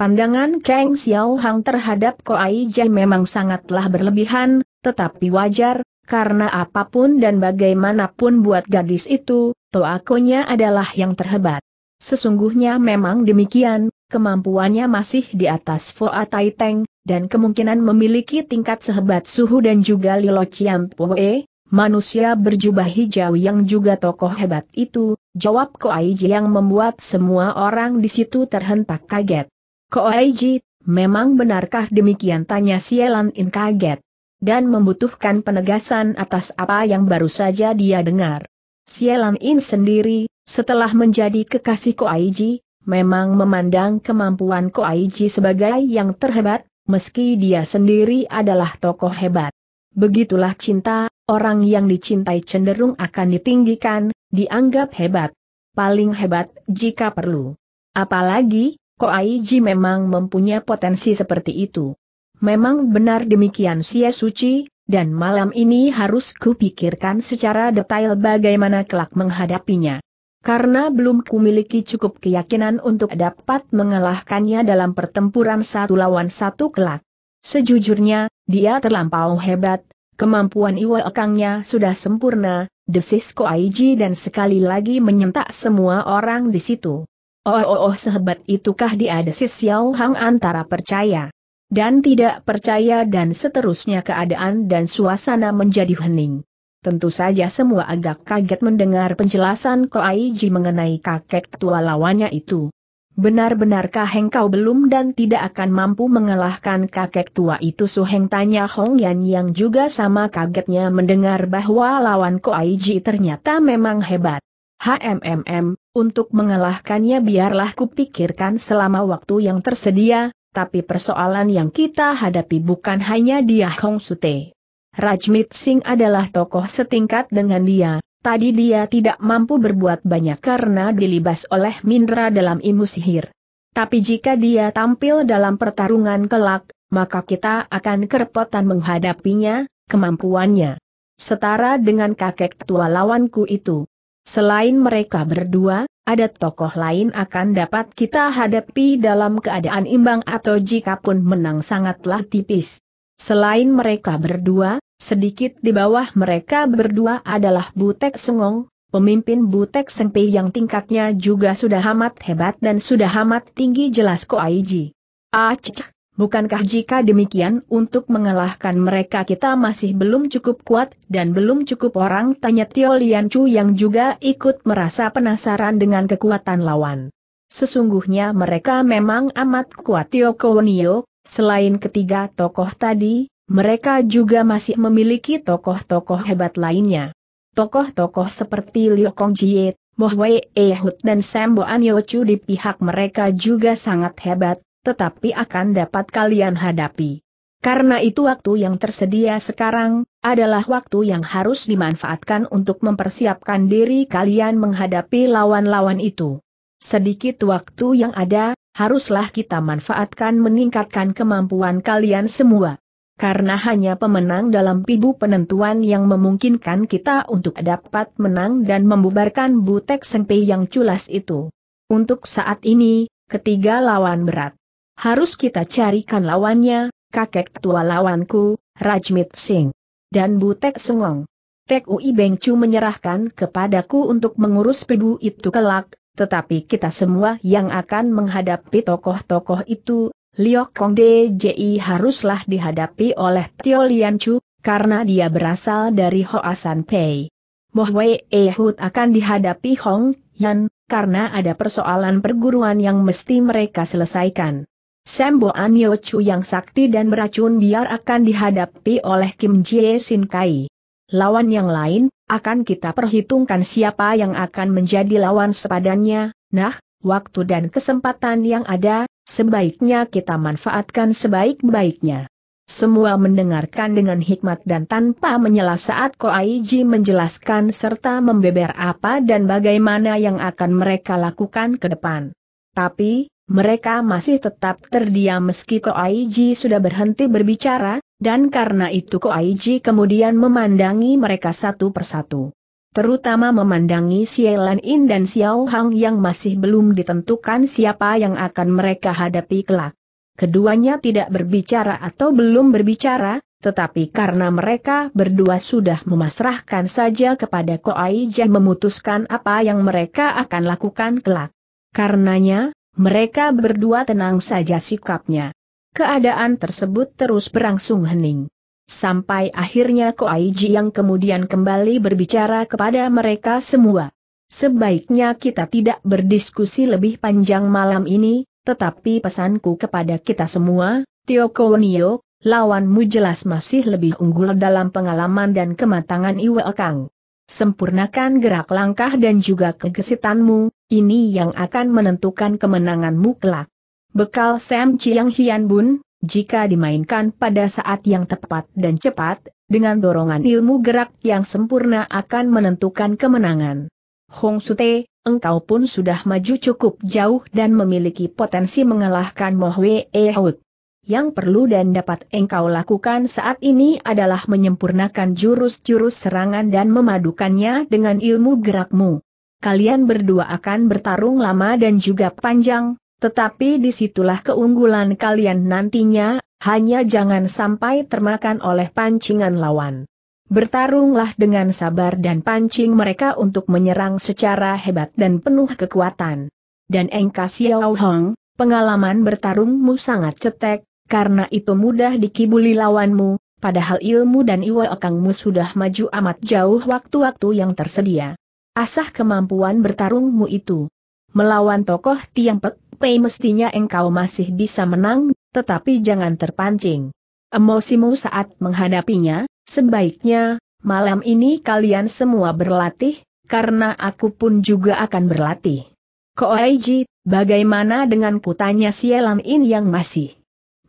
Pandangan Kang Xiao Hang terhadap Koai Jai memang sangatlah berlebihan, tetapi wajar, karena apapun dan bagaimanapun buat gadis itu, Toakonya adalah yang terhebat. Sesungguhnya memang demikian, kemampuannya masih di atas Foa Tai Teng, dan kemungkinan memiliki tingkat sehebat suhu dan juga Lilo Chiam Poe, manusia berjubah hijau yang juga tokoh hebat itu, jawab Ko Aiji yang membuat semua orang di situ terhentak kaget. Ko Aiji, memang benarkah demikian tanya Sielan In kaget dan membutuhkan penegasan atas apa yang baru saja dia dengar. Sielang In sendiri, setelah menjadi kekasih Ko Aiji, memang memandang kemampuan Ko Aiji sebagai yang terhebat, meski dia sendiri adalah tokoh hebat. Begitulah cinta, orang yang dicintai cenderung akan ditinggikan, dianggap hebat. Paling hebat jika perlu. Apalagi, Ko Aiji memang mempunyai potensi seperti itu. Memang benar demikian sia Suci, dan malam ini harus kupikirkan secara detail bagaimana kelak menghadapinya. Karena belum kumiliki cukup keyakinan untuk dapat mengalahkannya dalam pertempuran satu lawan satu kelak. Sejujurnya, dia terlampau hebat, kemampuan Iwa Ekangnya sudah sempurna, desis Ko Aiji dan sekali lagi menyentak semua orang di situ. Oh oh oh sehebat itukah dia desis Xiao Hang antara percaya dan tidak percaya dan seterusnya keadaan dan suasana menjadi hening. Tentu saja semua agak kaget mendengar penjelasan Ko Koaiji mengenai kakek tua lawannya itu. Benar-benarkah engkau belum dan tidak akan mampu mengalahkan kakek tua itu Suheng tanya Hong Yan yang juga sama kagetnya mendengar bahwa lawan Ko Koaiji ternyata memang hebat. HMMM, untuk mengalahkannya biarlah kupikirkan selama waktu yang tersedia, tapi persoalan yang kita hadapi bukan hanya dia Hong Sute. Rajmit Singh adalah tokoh setingkat dengan dia, tadi dia tidak mampu berbuat banyak karena dilibas oleh Mindra dalam ilmu sihir. Tapi jika dia tampil dalam pertarungan kelak, maka kita akan kerepotan menghadapinya, kemampuannya. Setara dengan kakek tua lawanku itu. Selain mereka berdua, ada tokoh lain akan dapat kita hadapi dalam keadaan imbang atau jika pun menang sangatlah tipis. Selain mereka berdua, sedikit di bawah mereka berdua adalah Butek Sengong, pemimpin Butek Sengpi yang tingkatnya juga sudah amat hebat dan sudah amat tinggi jelas Koaiji. Acik. Ah, Bukankah jika demikian untuk mengalahkan mereka kita masih belum cukup kuat dan belum cukup orang? Tanya Tio Lian Chu yang juga ikut merasa penasaran dengan kekuatan lawan. Sesungguhnya mereka memang amat kuat Tio Kowenio, selain ketiga tokoh tadi, mereka juga masih memiliki tokoh-tokoh hebat lainnya. Tokoh-tokoh seperti Liu Kong Jie, Mo Wei Ehud dan Sam Boan Chu di pihak mereka juga sangat hebat, tetapi akan dapat kalian hadapi. Karena itu waktu yang tersedia sekarang, adalah waktu yang harus dimanfaatkan untuk mempersiapkan diri kalian menghadapi lawan-lawan itu. Sedikit waktu yang ada, haruslah kita manfaatkan meningkatkan kemampuan kalian semua karena hanya pemenang dalam pibu penentuan yang memungkinkan kita untuk dapat menang dan membubarkan Butek Sengpei yang culas itu. Untuk saat ini, ketiga lawan berat harus kita carikan lawannya, kakek tua lawanku, Rajmit Singh. Dan Butek Sengong. Tek Ui Beng Chu menyerahkan kepadaku untuk mengurus pedu itu kelak, tetapi kita semua yang akan menghadapi tokoh-tokoh itu, Liok Kong DJI haruslah dihadapi oleh Tio Lian Chu, karena dia berasal dari Hoasan Pei. Moh Wei Ehud akan dihadapi Hong Yan, karena ada persoalan perguruan yang mesti mereka selesaikan. Sembo An Chu yang sakti dan beracun biar akan dihadapi oleh Kim Jie Sin Kai. Lawan yang lain, akan kita perhitungkan siapa yang akan menjadi lawan sepadannya, nah, waktu dan kesempatan yang ada, sebaiknya kita manfaatkan sebaik-baiknya. Semua mendengarkan dengan hikmat dan tanpa menyela saat Ko Koaiji menjelaskan serta membeber apa dan bagaimana yang akan mereka lakukan ke depan. Tapi, mereka masih tetap terdiam meski Ko Koaiji sudah berhenti berbicara, dan karena itu Ko Koaiji kemudian memandangi mereka satu persatu. Terutama memandangi Sielan In dan Xiao Hang yang masih belum ditentukan siapa yang akan mereka hadapi kelak. Keduanya tidak berbicara atau belum berbicara, tetapi karena mereka berdua sudah memasrahkan saja kepada Ko Aiji memutuskan apa yang mereka akan lakukan kelak. Karenanya, mereka berdua tenang saja sikapnya. Keadaan tersebut terus berlangsung hening. Sampai akhirnya Koaiji yang kemudian kembali berbicara kepada mereka semua. Sebaiknya kita tidak berdiskusi lebih panjang malam ini, tetapi pesanku kepada kita semua, Tio Nio, lawanmu jelas masih lebih unggul dalam pengalaman dan kematangan Iwe Kang. Sempurnakan gerak langkah dan juga kegesitanmu, ini yang akan menentukan kemenanganmu kelak. Bekal Sam Chiang Hian Bun, jika dimainkan pada saat yang tepat dan cepat, dengan dorongan ilmu gerak yang sempurna akan menentukan kemenangan. Hong Sute, engkau pun sudah maju cukup jauh dan memiliki potensi mengalahkan Mohwe Ehud yang perlu dan dapat engkau lakukan saat ini adalah menyempurnakan jurus-jurus serangan dan memadukannya dengan ilmu gerakmu. Kalian berdua akan bertarung lama dan juga panjang, tetapi disitulah keunggulan kalian nantinya, hanya jangan sampai termakan oleh pancingan lawan. Bertarunglah dengan sabar dan pancing mereka untuk menyerang secara hebat dan penuh kekuatan. Dan Engka Xiao Hong, pengalaman bertarungmu sangat cetek, karena itu mudah dikibuli lawanmu, padahal ilmu dan iwa akangmu sudah maju amat jauh waktu-waktu yang tersedia. Asah kemampuan bertarungmu itu. Melawan tokoh Tiang Pek Pei mestinya engkau masih bisa menang, tetapi jangan terpancing. Emosimu saat menghadapinya, sebaiknya, malam ini kalian semua berlatih, karena aku pun juga akan berlatih. Koaiji, bagaimana dengan kutanya Sielan In yang masih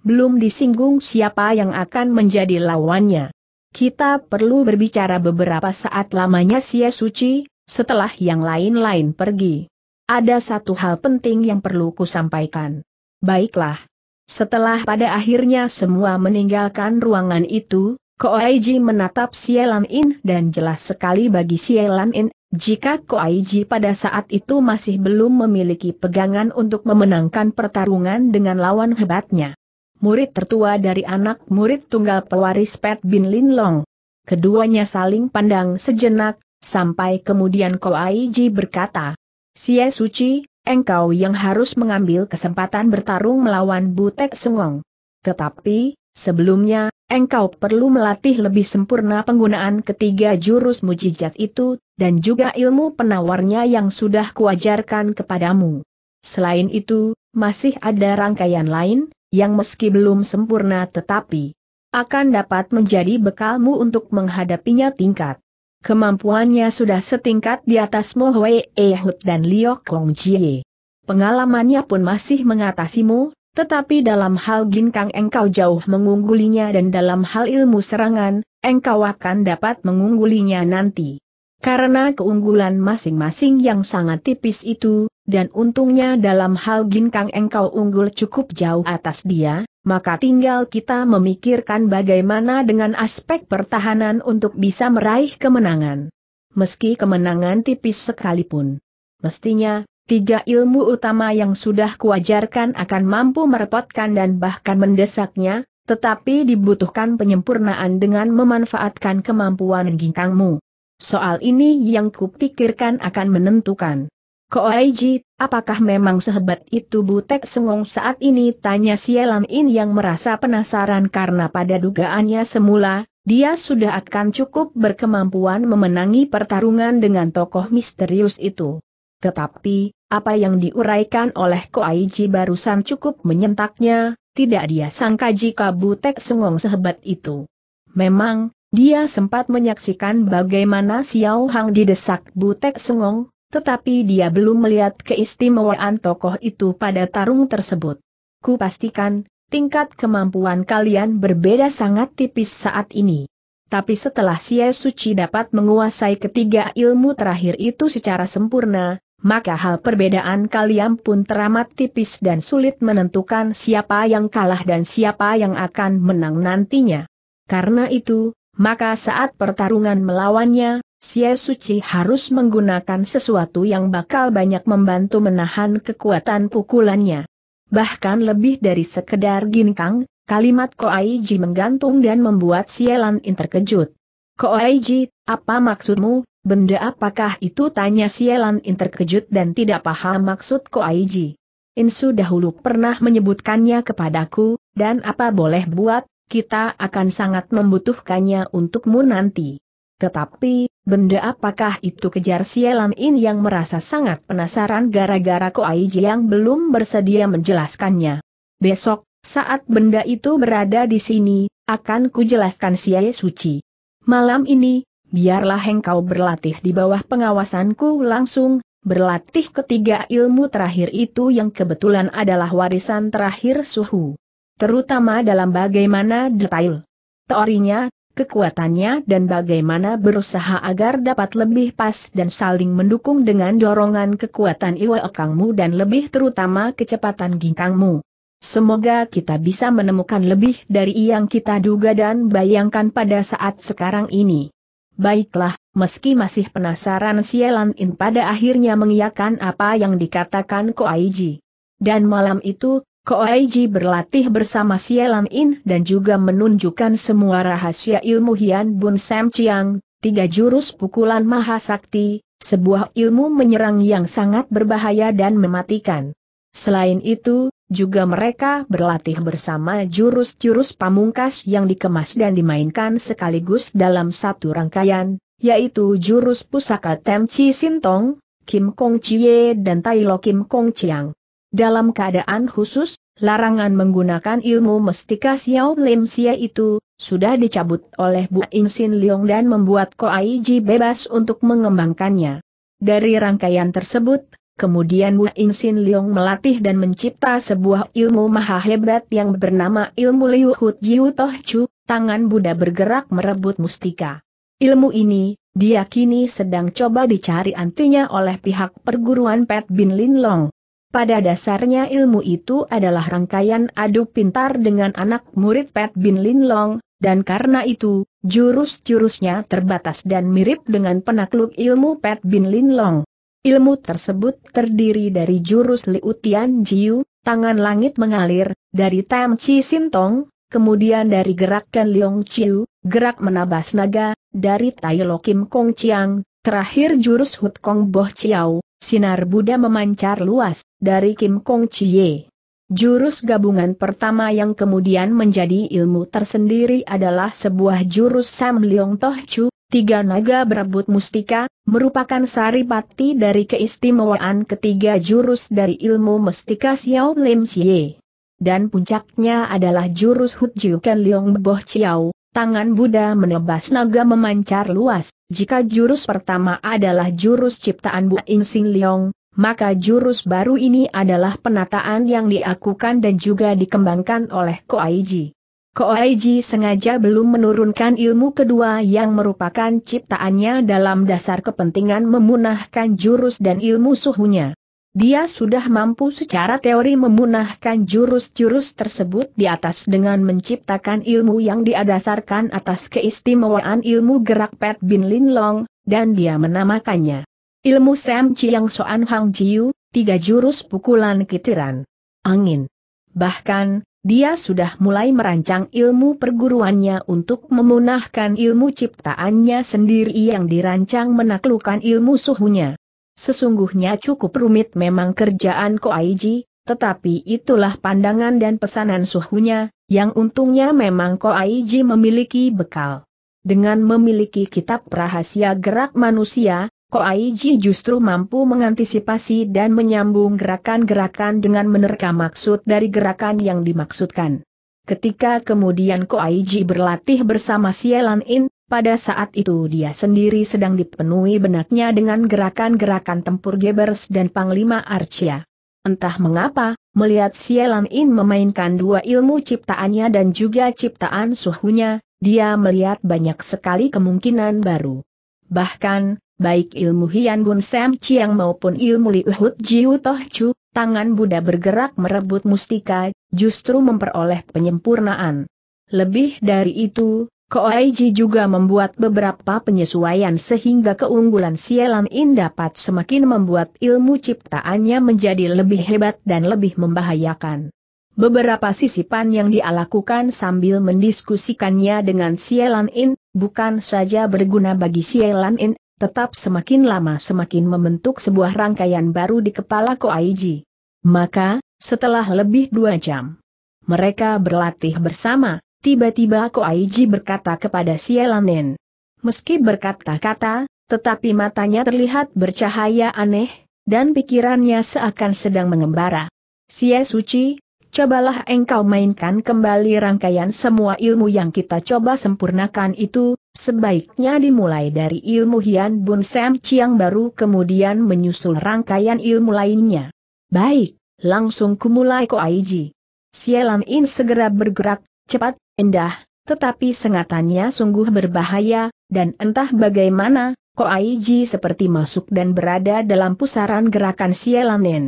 belum disinggung siapa yang akan menjadi lawannya. Kita perlu berbicara beberapa saat lamanya Sia Suci, setelah yang lain-lain pergi. Ada satu hal penting yang perlu kusampaikan. Baiklah. Setelah pada akhirnya semua meninggalkan ruangan itu, Koaiji menatap Sielan In dan jelas sekali bagi Sielan In, jika Koaiji pada saat itu masih belum memiliki pegangan untuk memenangkan pertarungan dengan lawan hebatnya murid tertua dari anak murid tunggal pewaris Pet Bin Lin Long. Keduanya saling pandang sejenak, sampai kemudian Ai Ji berkata, Sia Suci, engkau yang harus mengambil kesempatan bertarung melawan Butek Sengong. Tetapi, sebelumnya, engkau perlu melatih lebih sempurna penggunaan ketiga jurus mujizat itu, dan juga ilmu penawarnya yang sudah kuajarkan kepadamu. Selain itu, masih ada rangkaian lain, yang meski belum sempurna tetapi akan dapat menjadi bekalmu untuk menghadapinya tingkat. Kemampuannya sudah setingkat di atas Mo Ehud dan Liok Kong Jie. Pengalamannya pun masih mengatasimu, tetapi dalam hal ginkang engkau jauh mengunggulinya dan dalam hal ilmu serangan, engkau akan dapat mengunggulinya nanti. Karena keunggulan masing-masing yang sangat tipis itu, dan untungnya dalam hal Ginkang engkau unggul cukup jauh atas dia, maka tinggal kita memikirkan bagaimana dengan aspek pertahanan untuk bisa meraih kemenangan. Meski kemenangan tipis sekalipun. Mestinya, tiga ilmu utama yang sudah kuajarkan akan mampu merepotkan dan bahkan mendesaknya, tetapi dibutuhkan penyempurnaan dengan memanfaatkan kemampuan ginkangmu. Soal ini yang kupikirkan akan menentukan. Koaiji, apakah memang sehebat itu Butek Sengong saat ini? Tanya Sialan In yang merasa penasaran karena pada dugaannya semula, dia sudah akan cukup berkemampuan memenangi pertarungan dengan tokoh misterius itu. Tetapi, apa yang diuraikan oleh Koaiji barusan cukup menyentaknya, tidak dia sangka jika Butek Sengong sehebat itu. Memang, dia sempat menyaksikan bagaimana Xiao Hang didesak Butek Sengong, tetapi dia belum melihat keistimewaan tokoh itu pada tarung tersebut. Ku pastikan, tingkat kemampuan kalian berbeda sangat tipis saat ini. Tapi setelah Xie Suci dapat menguasai ketiga ilmu terakhir itu secara sempurna, maka hal perbedaan kalian pun teramat tipis dan sulit menentukan siapa yang kalah dan siapa yang akan menang nantinya. Karena itu, maka saat pertarungan melawannya, Xie Suci harus menggunakan sesuatu yang bakal banyak membantu menahan kekuatan pukulannya. Bahkan lebih dari sekedar ginkang, kalimat Koaiji menggantung dan membuat Sialan In terkejut. Koaiji, apa maksudmu, benda apakah itu tanya Sialan In terkejut dan tidak paham maksud Koaiji. Insu dahulu pernah menyebutkannya kepadaku, dan apa boleh buat, kita akan sangat membutuhkannya untukmu nanti. Tetapi, benda apakah itu kejar Sialan In yang merasa sangat penasaran gara-gara Koaiji yang belum bersedia menjelaskannya. Besok, saat benda itu berada di sini, akan kujelaskan Siai Suci. Malam ini, biarlah engkau berlatih di bawah pengawasanku langsung, berlatih ketiga ilmu terakhir itu yang kebetulan adalah warisan terakhir suhu terutama dalam bagaimana detail teorinya, kekuatannya dan bagaimana berusaha agar dapat lebih pas dan saling mendukung dengan dorongan kekuatan iwa Okangmu dan lebih terutama kecepatan ginkangmu. Semoga kita bisa menemukan lebih dari yang kita duga dan bayangkan pada saat sekarang ini. Baiklah, meski masih penasaran Sialan In pada akhirnya mengiyakan apa yang dikatakan Ko Aiji. Dan malam itu, Koaiji berlatih bersama Sialan In dan juga menunjukkan semua rahasia ilmu Hian Bun Sam Chiang, tiga jurus pukulan mahasakti, sebuah ilmu menyerang yang sangat berbahaya dan mematikan. Selain itu, juga mereka berlatih bersama jurus-jurus pamungkas yang dikemas dan dimainkan sekaligus dalam satu rangkaian, yaitu jurus pusaka Tem Chi Sintong, Kim Kong Chie dan Tai Lo Kim Kong Chiang. Dalam keadaan khusus, larangan menggunakan ilmu mestika Xiao Lim Xia itu, sudah dicabut oleh Bu Insin Leong dan membuat Ko Koaiji bebas untuk mengembangkannya. Dari rangkaian tersebut, kemudian Bu Insin Leong melatih dan mencipta sebuah ilmu maha hebat yang bernama ilmu Liu Hut Jiu Toh Chu, tangan Buddha bergerak merebut mustika. Ilmu ini, diyakini sedang coba dicari antinya oleh pihak perguruan Pat Bin Lin Long. Pada dasarnya ilmu itu adalah rangkaian adu pintar dengan anak murid Pat Bin Lin Long, dan karena itu, jurus-jurusnya terbatas dan mirip dengan penakluk ilmu Pat Bin Lin Long. Ilmu tersebut terdiri dari jurus Liutian Tian Jiu, tangan langit mengalir, dari Tam Chi Sintong, kemudian dari gerakan Liong Chiu, gerak menabas naga, dari Tai Lo Kim Kong Chiang, terakhir jurus Hut Kong Boh Chiao, sinar Buddha memancar luas, dari Kim Kong Chie. Jurus gabungan pertama yang kemudian menjadi ilmu tersendiri adalah sebuah jurus Sam Leong Toh Chu, tiga naga berebut mustika, merupakan saripati dari keistimewaan ketiga jurus dari ilmu mustika Xiao Lim Xie. Dan puncaknya adalah jurus Hu Jiu Ken Leong Boh Chiao, tangan Buddha menebas naga memancar luas, jika jurus pertama adalah jurus ciptaan Bu Ing Sing Leong, maka jurus baru ini adalah penataan yang diakukan dan juga dikembangkan oleh Koaiji. Koaiji sengaja belum menurunkan ilmu kedua yang merupakan ciptaannya dalam dasar kepentingan memunahkan jurus dan ilmu suhunya. Dia sudah mampu secara teori memunahkan jurus-jurus tersebut di atas dengan menciptakan ilmu yang diadasarkan atas keistimewaan ilmu gerak Pet Bin Lin Long, dan dia menamakannya Ilmu Sam Chiang Soan Hang Jiu, tiga jurus pukulan kitiran. Angin. Bahkan, dia sudah mulai merancang ilmu perguruannya untuk memunahkan ilmu ciptaannya sendiri yang dirancang menaklukkan ilmu suhunya. Sesungguhnya cukup rumit memang kerjaan Ko Aiji, tetapi itulah pandangan dan pesanan suhunya, yang untungnya memang Ko Aiji memiliki bekal. Dengan memiliki kitab rahasia gerak manusia, Ko Koaiji justru mampu mengantisipasi dan menyambung gerakan-gerakan dengan menerka maksud dari gerakan yang dimaksudkan. Ketika kemudian Ko Koaiji berlatih bersama Sielan In, pada saat itu dia sendiri sedang dipenuhi benaknya dengan gerakan-gerakan tempur Gebers dan Panglima Arcia. Entah mengapa, melihat Sielan In memainkan dua ilmu ciptaannya dan juga ciptaan suhunya, dia melihat banyak sekali kemungkinan baru. Bahkan, baik ilmu Hian Bun Sam Chiang maupun ilmu Liuhut Jiu Toh Chu, tangan Buddha bergerak merebut mustika, justru memperoleh penyempurnaan. Lebih dari itu, Koaiji juga membuat beberapa penyesuaian sehingga keunggulan Sielan In dapat semakin membuat ilmu ciptaannya menjadi lebih hebat dan lebih membahayakan. Beberapa sisipan yang dia lakukan sambil mendiskusikannya dengan Sielan In, bukan saja berguna bagi Sielan In, tetap semakin lama semakin membentuk sebuah rangkaian baru di kepala Koaiji. Maka, setelah lebih dua jam, mereka berlatih bersama, tiba-tiba Koaiji berkata kepada Sielanen. Meski berkata-kata, tetapi matanya terlihat bercahaya aneh, dan pikirannya seakan sedang mengembara. Sia Suci, cobalah engkau mainkan kembali rangkaian semua ilmu yang kita coba sempurnakan itu, Sebaiknya dimulai dari ilmu Hian Bun Sam Chiang baru kemudian menyusul rangkaian ilmu lainnya. Baik, langsung kumulai Koaiji. Sialan In segera bergerak, cepat, indah, tetapi sengatannya sungguh berbahaya, dan entah bagaimana, Ko Aiji seperti masuk dan berada dalam pusaran gerakan Sialan In.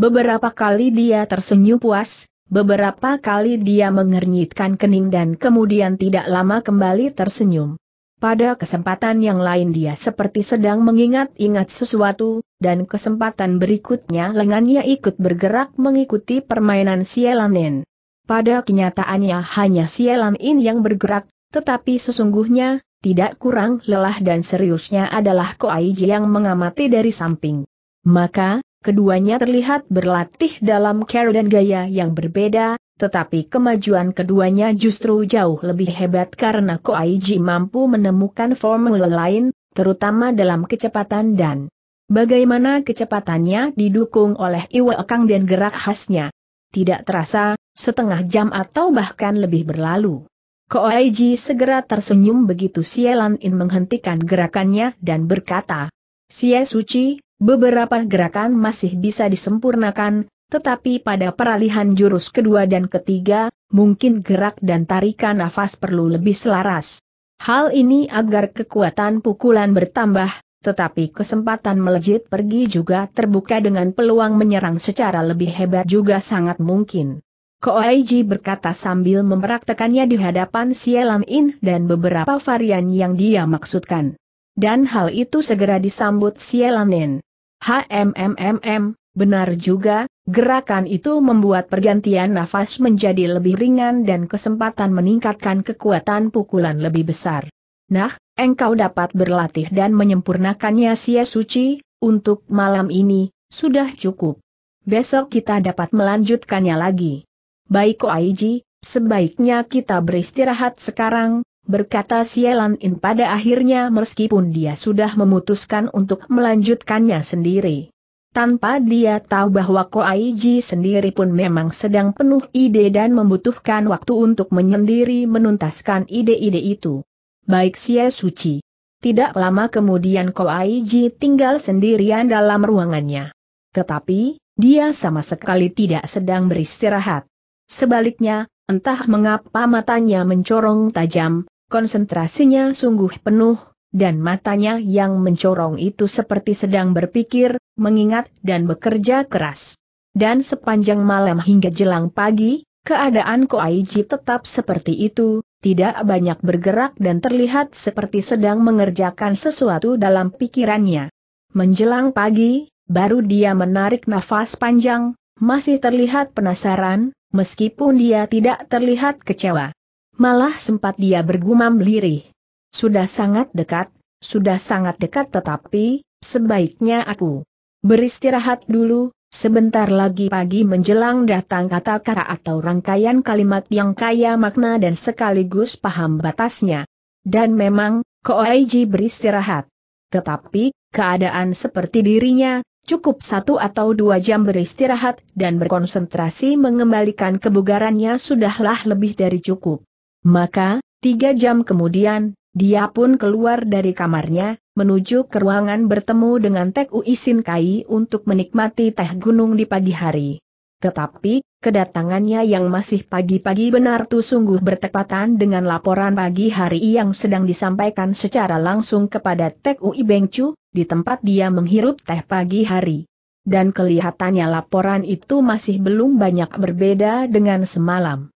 Beberapa kali dia tersenyum puas, beberapa kali dia mengernyitkan kening dan kemudian tidak lama kembali tersenyum. Pada kesempatan yang lain dia seperti sedang mengingat-ingat sesuatu, dan kesempatan berikutnya lengannya ikut bergerak mengikuti permainan Sielanin. Pada kenyataannya hanya Sielanin yang bergerak, tetapi sesungguhnya, tidak kurang lelah dan seriusnya adalah Koaiji yang mengamati dari samping. Maka, keduanya terlihat berlatih dalam cara dan gaya yang berbeda, tetapi kemajuan keduanya justru jauh lebih hebat karena Koaiji mampu menemukan formula lain, terutama dalam kecepatan dan bagaimana kecepatannya didukung oleh Iwa Kang dan gerak khasnya. Tidak terasa, setengah jam atau bahkan lebih berlalu. Koaiji segera tersenyum begitu Sielan In menghentikan gerakannya dan berkata, Sia Suci, beberapa gerakan masih bisa disempurnakan, tetapi pada peralihan jurus kedua dan ketiga, mungkin gerak dan tarikan nafas perlu lebih selaras. Hal ini agar kekuatan pukulan bertambah, tetapi kesempatan melejit pergi juga terbuka dengan peluang menyerang secara lebih hebat juga sangat mungkin. Koaiji berkata sambil mempraktekannya di hadapan Sielang In dan beberapa varian yang dia maksudkan. Dan hal itu segera disambut Sielang In. HMMMM, Benar juga, gerakan itu membuat pergantian nafas menjadi lebih ringan dan kesempatan meningkatkan kekuatan pukulan lebih besar. Nah, engkau dapat berlatih dan menyempurnakannya sia suci, untuk malam ini, sudah cukup. Besok kita dapat melanjutkannya lagi. Baik Aiji, sebaiknya kita beristirahat sekarang, berkata Sielan In pada akhirnya meskipun dia sudah memutuskan untuk melanjutkannya sendiri tanpa dia tahu bahwa Ko Koaiji sendiri pun memang sedang penuh ide dan membutuhkan waktu untuk menyendiri menuntaskan ide-ide itu. Baik Xie Suci. Tidak lama kemudian Ko Koaiji tinggal sendirian dalam ruangannya. Tetapi, dia sama sekali tidak sedang beristirahat. Sebaliknya, entah mengapa matanya mencorong tajam, konsentrasinya sungguh penuh dan matanya yang mencorong itu seperti sedang berpikir, mengingat dan bekerja keras. Dan sepanjang malam hingga jelang pagi, keadaan Koaiji tetap seperti itu, tidak banyak bergerak dan terlihat seperti sedang mengerjakan sesuatu dalam pikirannya. Menjelang pagi, baru dia menarik nafas panjang, masih terlihat penasaran, meskipun dia tidak terlihat kecewa. Malah sempat dia bergumam lirih. Sudah sangat dekat, sudah sangat dekat tetapi, sebaiknya aku beristirahat dulu, Sebentar lagi pagi menjelang datang kata-kata atau rangkaian kalimat yang kaya makna dan sekaligus paham batasnya. Dan memang, Koaiji beristirahat. Tetapi, keadaan seperti dirinya, cukup satu atau dua jam beristirahat dan berkonsentrasi mengembalikan kebugarannya sudahlah lebih dari cukup. Maka, tiga jam kemudian, dia pun keluar dari kamarnya, menuju ke ruangan bertemu dengan Tek Uisin Kai untuk menikmati teh gunung di pagi hari. Tetapi, kedatangannya yang masih pagi-pagi benar tuh sungguh bertepatan dengan laporan pagi hari yang sedang disampaikan secara langsung kepada Tek Ui Chu, di tempat dia menghirup teh pagi hari. Dan kelihatannya laporan itu masih belum banyak berbeda dengan semalam.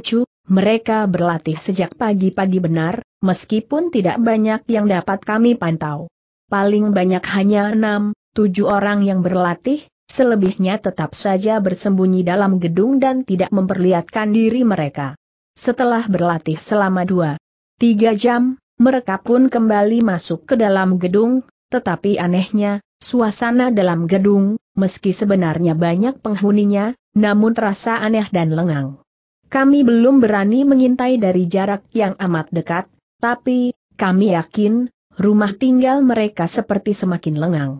Chu, mereka berlatih sejak pagi-pagi benar, meskipun tidak banyak yang dapat kami pantau. Paling banyak hanya enam, tujuh orang yang berlatih, selebihnya tetap saja bersembunyi dalam gedung dan tidak memperlihatkan diri mereka. Setelah berlatih selama dua, tiga jam, mereka pun kembali masuk ke dalam gedung, tetapi anehnya, suasana dalam gedung, meski sebenarnya banyak penghuninya, namun terasa aneh dan lengang. Kami belum berani mengintai dari jarak yang amat dekat, tapi, kami yakin, rumah tinggal mereka seperti semakin lengang.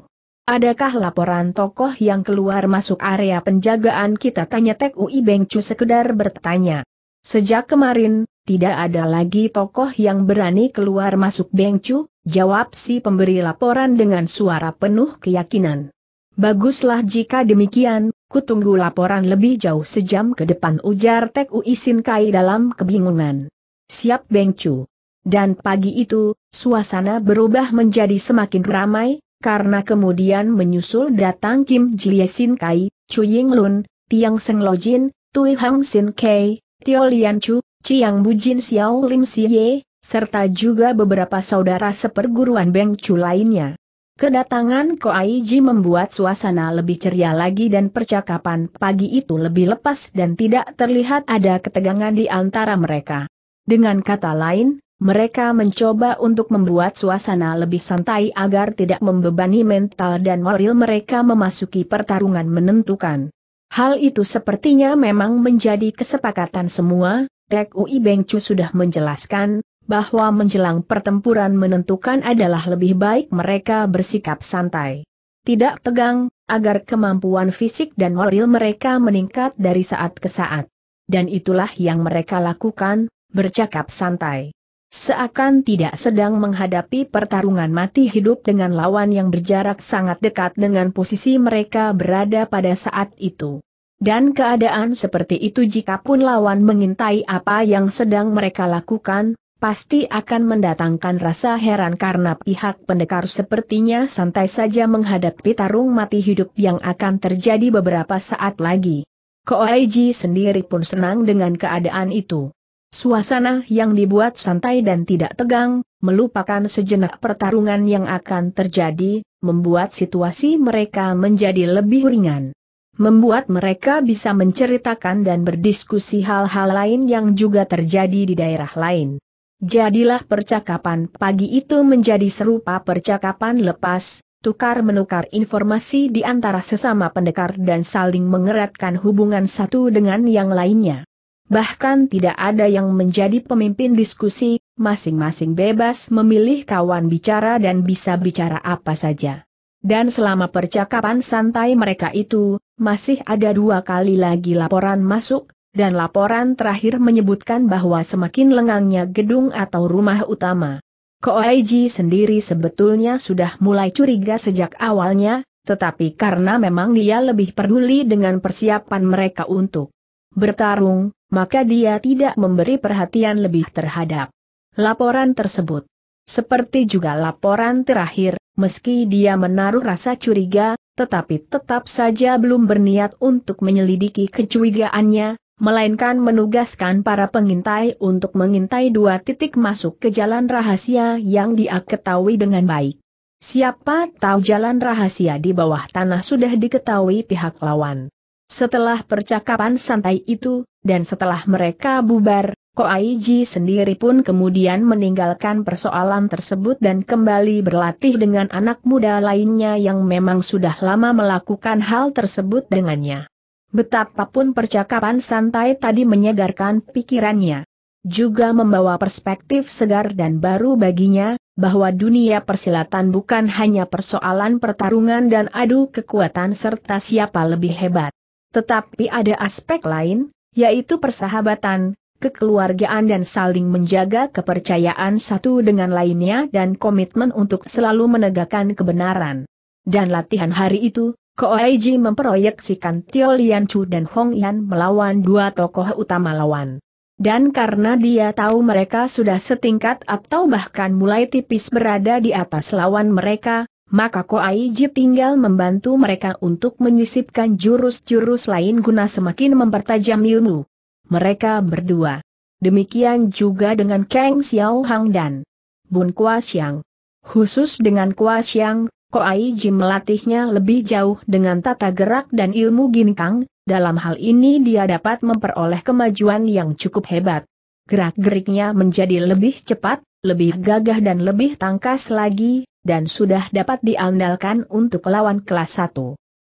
Adakah laporan tokoh yang keluar masuk area penjagaan kita tanya Tek Ui Bengcu sekedar bertanya. Sejak kemarin, tidak ada lagi tokoh yang berani keluar masuk Bengcu, jawab si pemberi laporan dengan suara penuh keyakinan. Baguslah jika demikian, kutunggu laporan lebih jauh sejam ke depan ujar Tek Ui Sinkai dalam kebingungan. Siap Bengcu dan pagi itu, suasana berubah menjadi semakin ramai, karena kemudian menyusul datang Kim Jie Sin Kai, Chu Ying Lun, Tiang Seng Lo Jin, Tui Hang Sin Kai, Tio Lian Chu, Chiang Bu Jin, Xiao Lim Si Ye, serta juga beberapa saudara seperguruan Beng Chu lainnya. Kedatangan Ko Ai Ji membuat suasana lebih ceria lagi dan percakapan pagi itu lebih lepas dan tidak terlihat ada ketegangan di antara mereka. Dengan kata lain, mereka mencoba untuk membuat suasana lebih santai agar tidak membebani mental dan moral mereka memasuki pertarungan menentukan. Hal itu sepertinya memang menjadi kesepakatan semua, Tek Ui Beng Chu sudah menjelaskan, bahwa menjelang pertempuran menentukan adalah lebih baik mereka bersikap santai. Tidak tegang, agar kemampuan fisik dan moral mereka meningkat dari saat ke saat. Dan itulah yang mereka lakukan, bercakap santai. Seakan tidak sedang menghadapi pertarungan mati hidup dengan lawan yang berjarak sangat dekat dengan posisi mereka berada pada saat itu. Dan keadaan seperti itu jika pun lawan mengintai apa yang sedang mereka lakukan, pasti akan mendatangkan rasa heran karena pihak pendekar sepertinya santai saja menghadapi tarung mati hidup yang akan terjadi beberapa saat lagi. Koaiji sendiri pun senang dengan keadaan itu. Suasana yang dibuat santai dan tidak tegang, melupakan sejenak pertarungan yang akan terjadi, membuat situasi mereka menjadi lebih ringan. Membuat mereka bisa menceritakan dan berdiskusi hal-hal lain yang juga terjadi di daerah lain. Jadilah percakapan pagi itu menjadi serupa percakapan lepas, tukar-menukar informasi di antara sesama pendekar dan saling mengeratkan hubungan satu dengan yang lainnya. Bahkan tidak ada yang menjadi pemimpin diskusi, masing-masing bebas memilih kawan bicara dan bisa bicara apa saja. Dan selama percakapan santai mereka itu, masih ada dua kali lagi laporan masuk, dan laporan terakhir menyebutkan bahwa semakin lengangnya gedung atau rumah utama. Koaiji sendiri sebetulnya sudah mulai curiga sejak awalnya, tetapi karena memang dia lebih peduli dengan persiapan mereka untuk bertarung, maka dia tidak memberi perhatian lebih terhadap laporan tersebut. Seperti juga laporan terakhir, meski dia menaruh rasa curiga, tetapi tetap saja belum berniat untuk menyelidiki kecurigaannya, melainkan menugaskan para pengintai untuk mengintai dua titik masuk ke jalan rahasia yang dia ketahui dengan baik. Siapa tahu jalan rahasia di bawah tanah sudah diketahui pihak lawan. Setelah percakapan santai itu, dan setelah mereka bubar, Ko Koaiji sendiri pun kemudian meninggalkan persoalan tersebut dan kembali berlatih dengan anak muda lainnya yang memang sudah lama melakukan hal tersebut dengannya. Betapapun percakapan santai tadi menyegarkan pikirannya. Juga membawa perspektif segar dan baru baginya, bahwa dunia persilatan bukan hanya persoalan pertarungan dan adu kekuatan serta siapa lebih hebat. Tetapi ada aspek lain, yaitu persahabatan, kekeluargaan dan saling menjaga kepercayaan satu dengan lainnya dan komitmen untuk selalu menegakkan kebenaran. Dan latihan hari itu, Koaiji memproyeksikan Tio Lian Chu dan Hong Yan melawan dua tokoh utama lawan. Dan karena dia tahu mereka sudah setingkat atau bahkan mulai tipis berada di atas lawan mereka, maka Koaiji tinggal membantu mereka untuk menyisipkan jurus-jurus lain guna semakin mempertajam ilmu. Mereka berdua. Demikian juga dengan Kang Xiao Hang dan Bun Kuasiang. Khusus dengan Kuasiang, Xiang, Koaiji melatihnya lebih jauh dengan tata gerak dan ilmu ginkang, dalam hal ini dia dapat memperoleh kemajuan yang cukup hebat. Gerak-geriknya menjadi lebih cepat, lebih gagah dan lebih tangkas lagi, dan sudah dapat diandalkan untuk lawan kelas 1.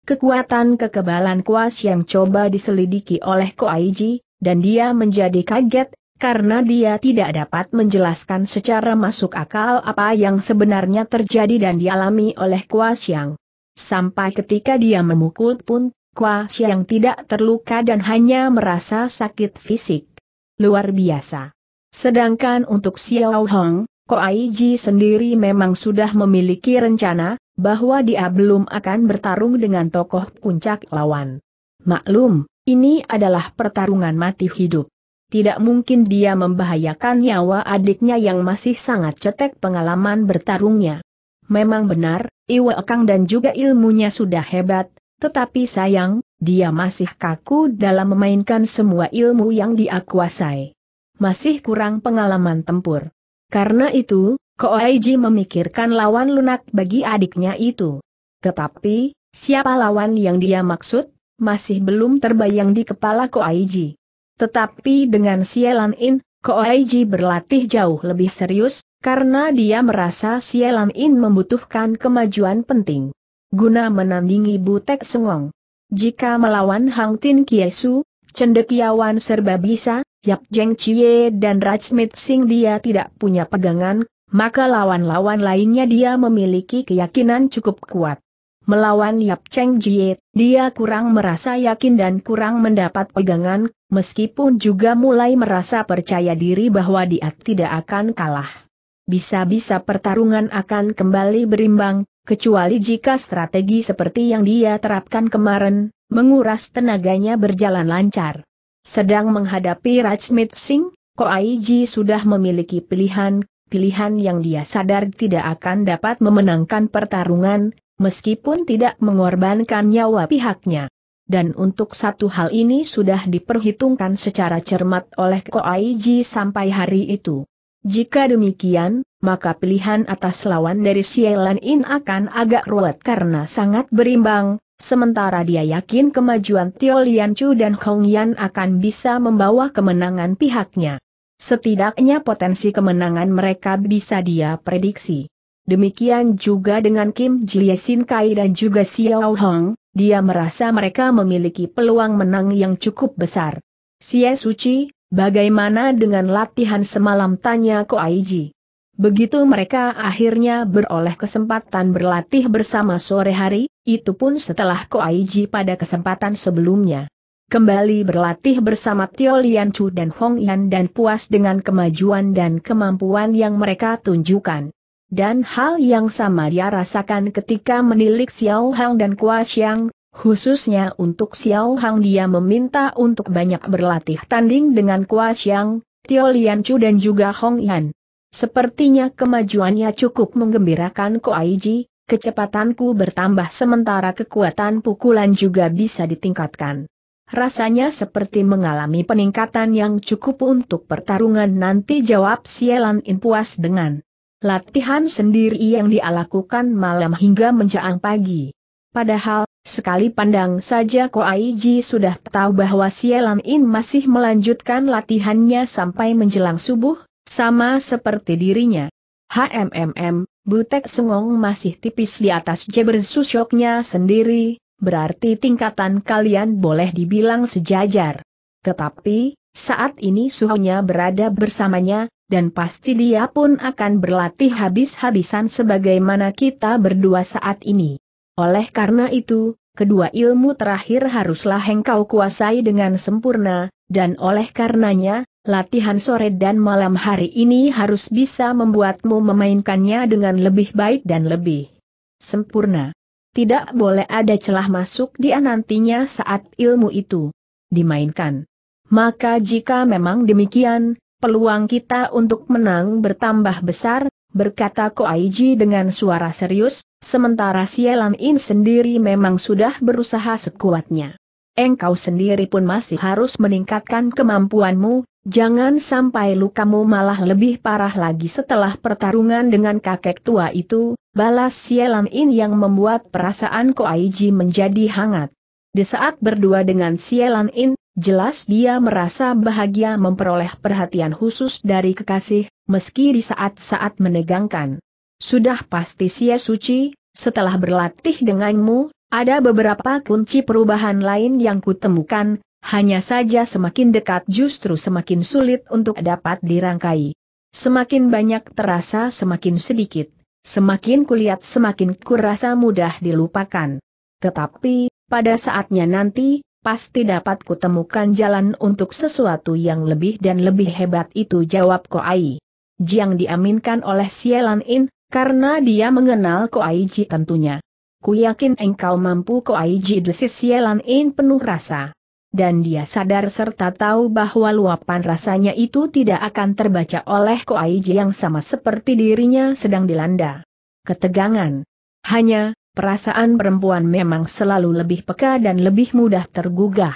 Kekuatan kekebalan kuas yang coba diselidiki oleh Koaiji, dan dia menjadi kaget, karena dia tidak dapat menjelaskan secara masuk akal apa yang sebenarnya terjadi dan dialami oleh kuas yang. Sampai ketika dia memukul pun, kuas yang tidak terluka dan hanya merasa sakit fisik. Luar biasa. Sedangkan untuk Xiao Hong, Ko Koaiji sendiri memang sudah memiliki rencana, bahwa dia belum akan bertarung dengan tokoh puncak lawan. Maklum, ini adalah pertarungan mati hidup. Tidak mungkin dia membahayakan nyawa adiknya yang masih sangat cetek pengalaman bertarungnya. Memang benar, Iwa Kang dan juga ilmunya sudah hebat, tetapi sayang, dia masih kaku dalam memainkan semua ilmu yang dia kuasai. Masih kurang pengalaman tempur. Karena itu, Koaiji memikirkan lawan lunak bagi adiknya itu. Tetapi, siapa lawan yang dia maksud, masih belum terbayang di kepala Koaiji. Tetapi dengan Sielan In, Koaiji berlatih jauh lebih serius, karena dia merasa Sielan In membutuhkan kemajuan penting. Guna menandingi Butek Sengong. Jika melawan Hang Tin Kiesu, cendekiawan serba bisa, Yap Jeng Chie dan Rajmit Singh dia tidak punya pegangan, maka lawan-lawan lainnya dia memiliki keyakinan cukup kuat. Melawan Yap Cheng Jie, dia kurang merasa yakin dan kurang mendapat pegangan, meskipun juga mulai merasa percaya diri bahwa dia tidak akan kalah. Bisa-bisa pertarungan akan kembali berimbang, kecuali jika strategi seperti yang dia terapkan kemarin, menguras tenaganya berjalan lancar. Sedang menghadapi Rajmit Singh, Koaiji sudah memiliki pilihan, pilihan yang dia sadar tidak akan dapat memenangkan pertarungan, meskipun tidak mengorbankan nyawa pihaknya. Dan untuk satu hal ini sudah diperhitungkan secara cermat oleh Koaiji sampai hari itu. Jika demikian, maka pilihan atas lawan dari Sielan In akan agak ruwet karena sangat berimbang, Sementara dia yakin kemajuan Tio Lian Chu dan Hong Yan akan bisa membawa kemenangan pihaknya. Setidaknya potensi kemenangan mereka bisa dia prediksi. Demikian juga dengan Kim Jie Sin Kai dan juga Xiao Hong, dia merasa mereka memiliki peluang menang yang cukup besar. Xie Suci, bagaimana dengan latihan semalam tanya Ko Aiji? Begitu mereka akhirnya beroleh kesempatan berlatih bersama sore hari, itu pun setelah Koaiji pada kesempatan sebelumnya. Kembali berlatih bersama Tio Lian Chu dan Hong Yan dan puas dengan kemajuan dan kemampuan yang mereka tunjukkan. Dan hal yang sama dia rasakan ketika menilik Xiao Hang dan Kua Xiang, khususnya untuk Xiao Hang dia meminta untuk banyak berlatih tanding dengan Kua Xiang, Tio Lian Chu dan juga Hong Yan. Sepertinya kemajuannya cukup menggembirakan Koaiji, kecepatanku bertambah sementara kekuatan pukulan juga bisa ditingkatkan. Rasanya seperti mengalami peningkatan yang cukup untuk pertarungan nanti jawab Sielan In puas dengan latihan sendiri yang dialakukan malam hingga menjelang pagi. Padahal, sekali pandang saja Ko Koaiji sudah tahu bahwa Sielan In masih melanjutkan latihannya sampai menjelang subuh, sama seperti dirinya. HMMM, Butek Sengong masih tipis di atas Jeber Susyoknya sendiri, berarti tingkatan kalian boleh dibilang sejajar. Tetapi, saat ini suhunya berada bersamanya, dan pasti dia pun akan berlatih habis-habisan sebagaimana kita berdua saat ini. Oleh karena itu, kedua ilmu terakhir haruslah engkau kuasai dengan sempurna, dan oleh karenanya, latihan sore dan malam hari ini harus bisa membuatmu memainkannya dengan lebih baik dan lebih sempurna. Tidak boleh ada celah masuk dia nantinya saat ilmu itu dimainkan. Maka jika memang demikian, peluang kita untuk menang bertambah besar, berkata Koaiji dengan suara serius, sementara Sielan In sendiri memang sudah berusaha sekuatnya engkau sendiri pun masih harus meningkatkan kemampuanmu, jangan sampai lukamu malah lebih parah lagi setelah pertarungan dengan kakek tua itu, balas Sielam In yang membuat perasaan Aiji menjadi hangat. Di saat berdua dengan Sielam In, jelas dia merasa bahagia memperoleh perhatian khusus dari kekasih, meski di saat-saat menegangkan. Sudah pasti Sia Suci, setelah berlatih denganmu, ada beberapa kunci perubahan lain yang kutemukan, hanya saja semakin dekat justru semakin sulit untuk dapat dirangkai. Semakin banyak terasa semakin sedikit, semakin kulihat semakin kurasa mudah dilupakan. Tetapi, pada saatnya nanti, pasti dapat kutemukan jalan untuk sesuatu yang lebih dan lebih hebat itu jawab Koai. Jiang diaminkan oleh Sielan In, karena dia mengenal Koai Ji tentunya ku yakin engkau mampu ko aiji desis sialan In penuh rasa. Dan dia sadar serta tahu bahwa luapan rasanya itu tidak akan terbaca oleh ko aiji yang sama seperti dirinya sedang dilanda. Ketegangan. Hanya, perasaan perempuan memang selalu lebih peka dan lebih mudah tergugah.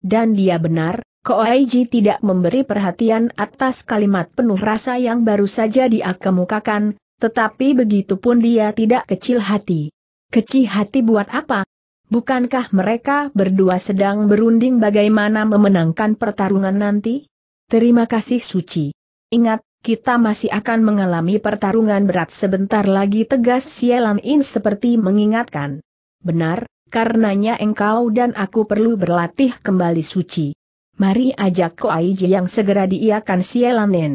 Dan dia benar, ko aiji tidak memberi perhatian atas kalimat penuh rasa yang baru saja dia kemukakan, tetapi begitu pun dia tidak kecil hati. Kecil hati buat apa? Bukankah mereka berdua sedang berunding bagaimana memenangkan pertarungan nanti? Terima kasih Suci. Ingat, kita masih akan mengalami pertarungan berat sebentar lagi tegas Sielan In seperti mengingatkan. Benar, karenanya engkau dan aku perlu berlatih kembali Suci. Mari ajak Aiji yang segera diiakan Sielan In.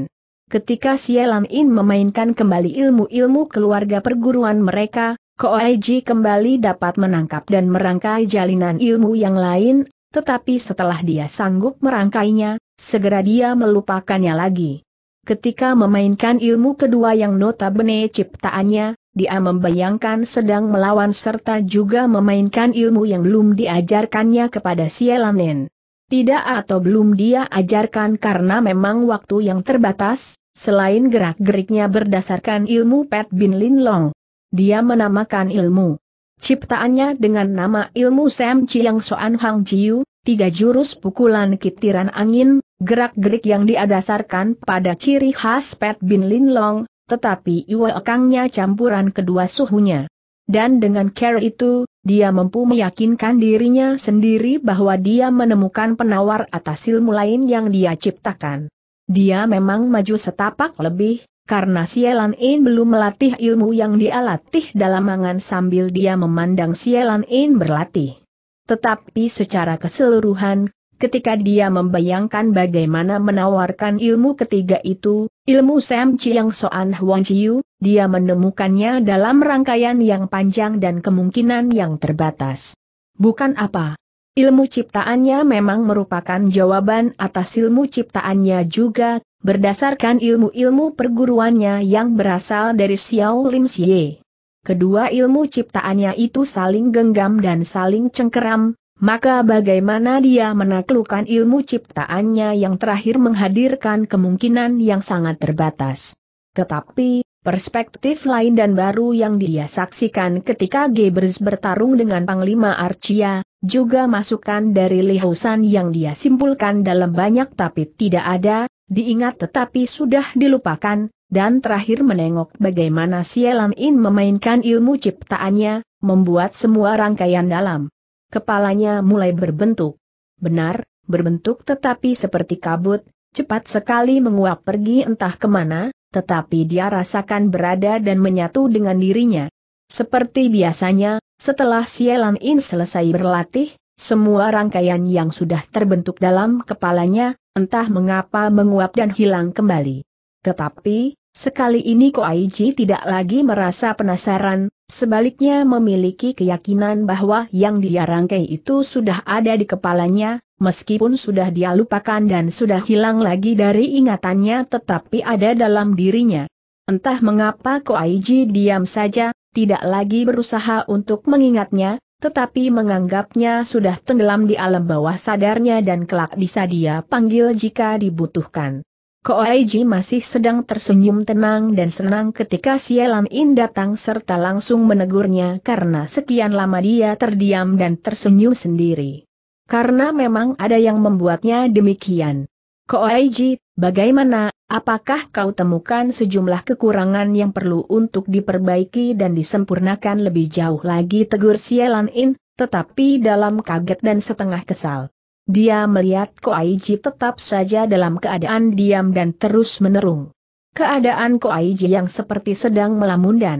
Ketika Sielan In memainkan kembali ilmu-ilmu keluarga perguruan mereka, Koaiji kembali dapat menangkap dan merangkai jalinan ilmu yang lain, tetapi setelah dia sanggup merangkainya, segera dia melupakannya lagi. Ketika memainkan ilmu kedua yang notabene ciptaannya, dia membayangkan sedang melawan serta juga memainkan ilmu yang belum diajarkannya kepada Sielanen. Tidak atau belum dia ajarkan karena memang waktu yang terbatas, selain gerak-geriknya berdasarkan ilmu Pet Bin Lin Long. Dia menamakan ilmu. Ciptaannya dengan nama ilmu Sam Chiang Soan Hang Chiu, tiga jurus pukulan kitiran angin, gerak-gerik yang diadasarkan pada ciri khas Pet Bin Lin Long, tetapi iwa ekangnya campuran kedua suhunya. Dan dengan care itu, dia mampu meyakinkan dirinya sendiri bahwa dia menemukan penawar atas ilmu lain yang dia ciptakan. Dia memang maju setapak lebih, karena Sielan In belum melatih ilmu yang dia latih dalam mangan sambil dia memandang Sielan In berlatih. Tetapi secara keseluruhan, ketika dia membayangkan bagaimana menawarkan ilmu ketiga itu, ilmu Sam Chiang Soan Huang Chiu, dia menemukannya dalam rangkaian yang panjang dan kemungkinan yang terbatas. Bukan apa. Ilmu ciptaannya memang merupakan jawaban atas ilmu ciptaannya juga, berdasarkan ilmu-ilmu perguruannya yang berasal dari Xiao Lim Xie. Kedua ilmu ciptaannya itu saling genggam dan saling cengkeram, maka bagaimana dia menaklukkan ilmu ciptaannya yang terakhir menghadirkan kemungkinan yang sangat terbatas. Tetapi, perspektif lain dan baru yang dia saksikan ketika Gebers bertarung dengan Panglima Archia, juga masukan dari Lihosan yang dia simpulkan dalam banyak tapi tidak ada, diingat tetapi sudah dilupakan, dan terakhir menengok bagaimana Sielam In memainkan ilmu ciptaannya, membuat semua rangkaian dalam kepalanya mulai berbentuk. Benar, berbentuk tetapi seperti kabut, cepat sekali menguap pergi entah kemana, tetapi dia rasakan berada dan menyatu dengan dirinya. Seperti biasanya, setelah Sielam In selesai berlatih, semua rangkaian yang sudah terbentuk dalam kepalanya, entah mengapa menguap dan hilang kembali. Tetapi, sekali ini Koaiji tidak lagi merasa penasaran, sebaliknya memiliki keyakinan bahwa yang dia rangkai itu sudah ada di kepalanya, meskipun sudah dia lupakan dan sudah hilang lagi dari ingatannya tetapi ada dalam dirinya. Entah mengapa Koaiji diam saja, tidak lagi berusaha untuk mengingatnya, tetapi menganggapnya sudah tenggelam di alam bawah sadarnya dan kelak bisa dia panggil jika dibutuhkan. Koaiji masih sedang tersenyum tenang dan senang ketika Sielan In datang serta langsung menegurnya karena sekian lama dia terdiam dan tersenyum sendiri. Karena memang ada yang membuatnya demikian. Koaiji, bagaimana, apakah kau temukan sejumlah kekurangan yang perlu untuk diperbaiki dan disempurnakan lebih jauh lagi tegur Sielan In, tetapi dalam kaget dan setengah kesal. Dia melihat Koaiji tetap saja dalam keadaan diam dan terus menerung. Keadaan Koaiji yang seperti sedang melamun dan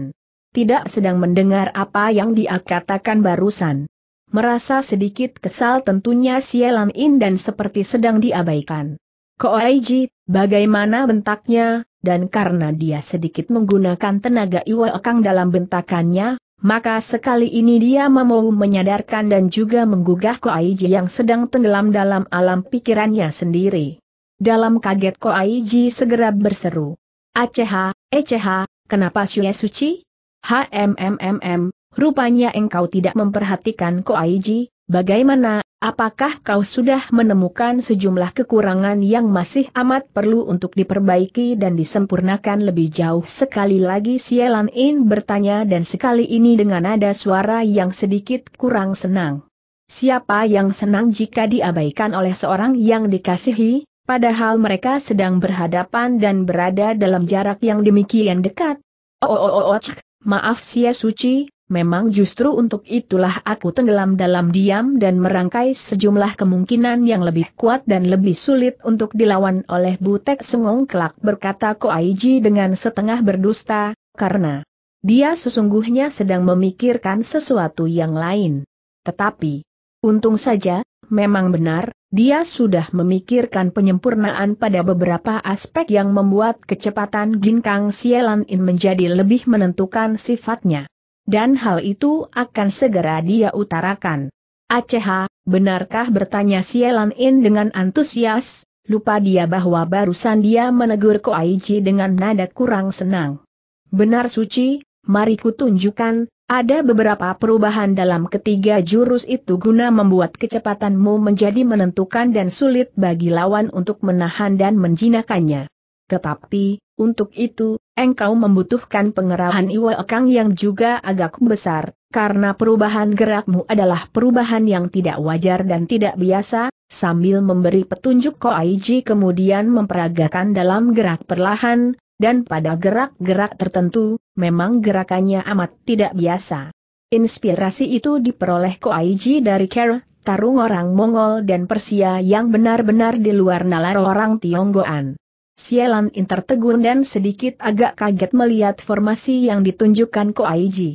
tidak sedang mendengar apa yang dia katakan barusan. Merasa sedikit kesal tentunya Sielan In dan seperti sedang diabaikan. Koaiji, bagaimana bentaknya, dan karena dia sedikit menggunakan tenaga Iwa Kang dalam bentakannya, maka sekali ini dia mau menyadarkan dan juga menggugah Koaiji yang sedang tenggelam dalam alam pikirannya sendiri. Dalam kaget Koaiji segera berseru. Aceha, Eceha, kenapa Shue Suci? HMMMM, rupanya engkau tidak memperhatikan Koaiji, bagaimana Apakah kau sudah menemukan sejumlah kekurangan yang masih amat perlu untuk diperbaiki dan disempurnakan lebih jauh? Sekali lagi Sialan In bertanya dan sekali ini dengan nada suara yang sedikit kurang senang. Siapa yang senang jika diabaikan oleh seorang yang dikasihi, padahal mereka sedang berhadapan dan berada dalam jarak yang demikian dekat? Oh, oh, oh, oh, maaf Sia Suci, Memang justru untuk itulah aku tenggelam dalam diam dan merangkai sejumlah kemungkinan yang lebih kuat dan lebih sulit untuk dilawan oleh Butek Sengong kelak berkata Aiji dengan setengah berdusta, karena dia sesungguhnya sedang memikirkan sesuatu yang lain. Tetapi, untung saja, memang benar, dia sudah memikirkan penyempurnaan pada beberapa aspek yang membuat kecepatan Ginkang Sielan In menjadi lebih menentukan sifatnya. Dan hal itu akan segera dia utarakan. Aceh, benarkah bertanya Sielan In dengan antusias, lupa dia bahwa barusan dia menegur Ko Aichi dengan nada kurang senang. Benar suci, mari kutunjukkan, ada beberapa perubahan dalam ketiga jurus itu guna membuat kecepatanmu menjadi menentukan dan sulit bagi lawan untuk menahan dan menjinakannya. Tetapi, untuk itu, engkau membutuhkan pengerahan Iwa Ekang yang juga agak besar, karena perubahan gerakmu adalah perubahan yang tidak wajar dan tidak biasa, sambil memberi petunjuk Ko Aiji kemudian memperagakan dalam gerak perlahan, dan pada gerak-gerak tertentu, memang gerakannya amat tidak biasa. Inspirasi itu diperoleh Ko Aiji dari Kera, tarung orang Mongol dan Persia yang benar-benar di luar nalar orang Tionggoan. Sielan Inter tegun dan sedikit agak kaget melihat formasi yang ditunjukkan Ko Aiji.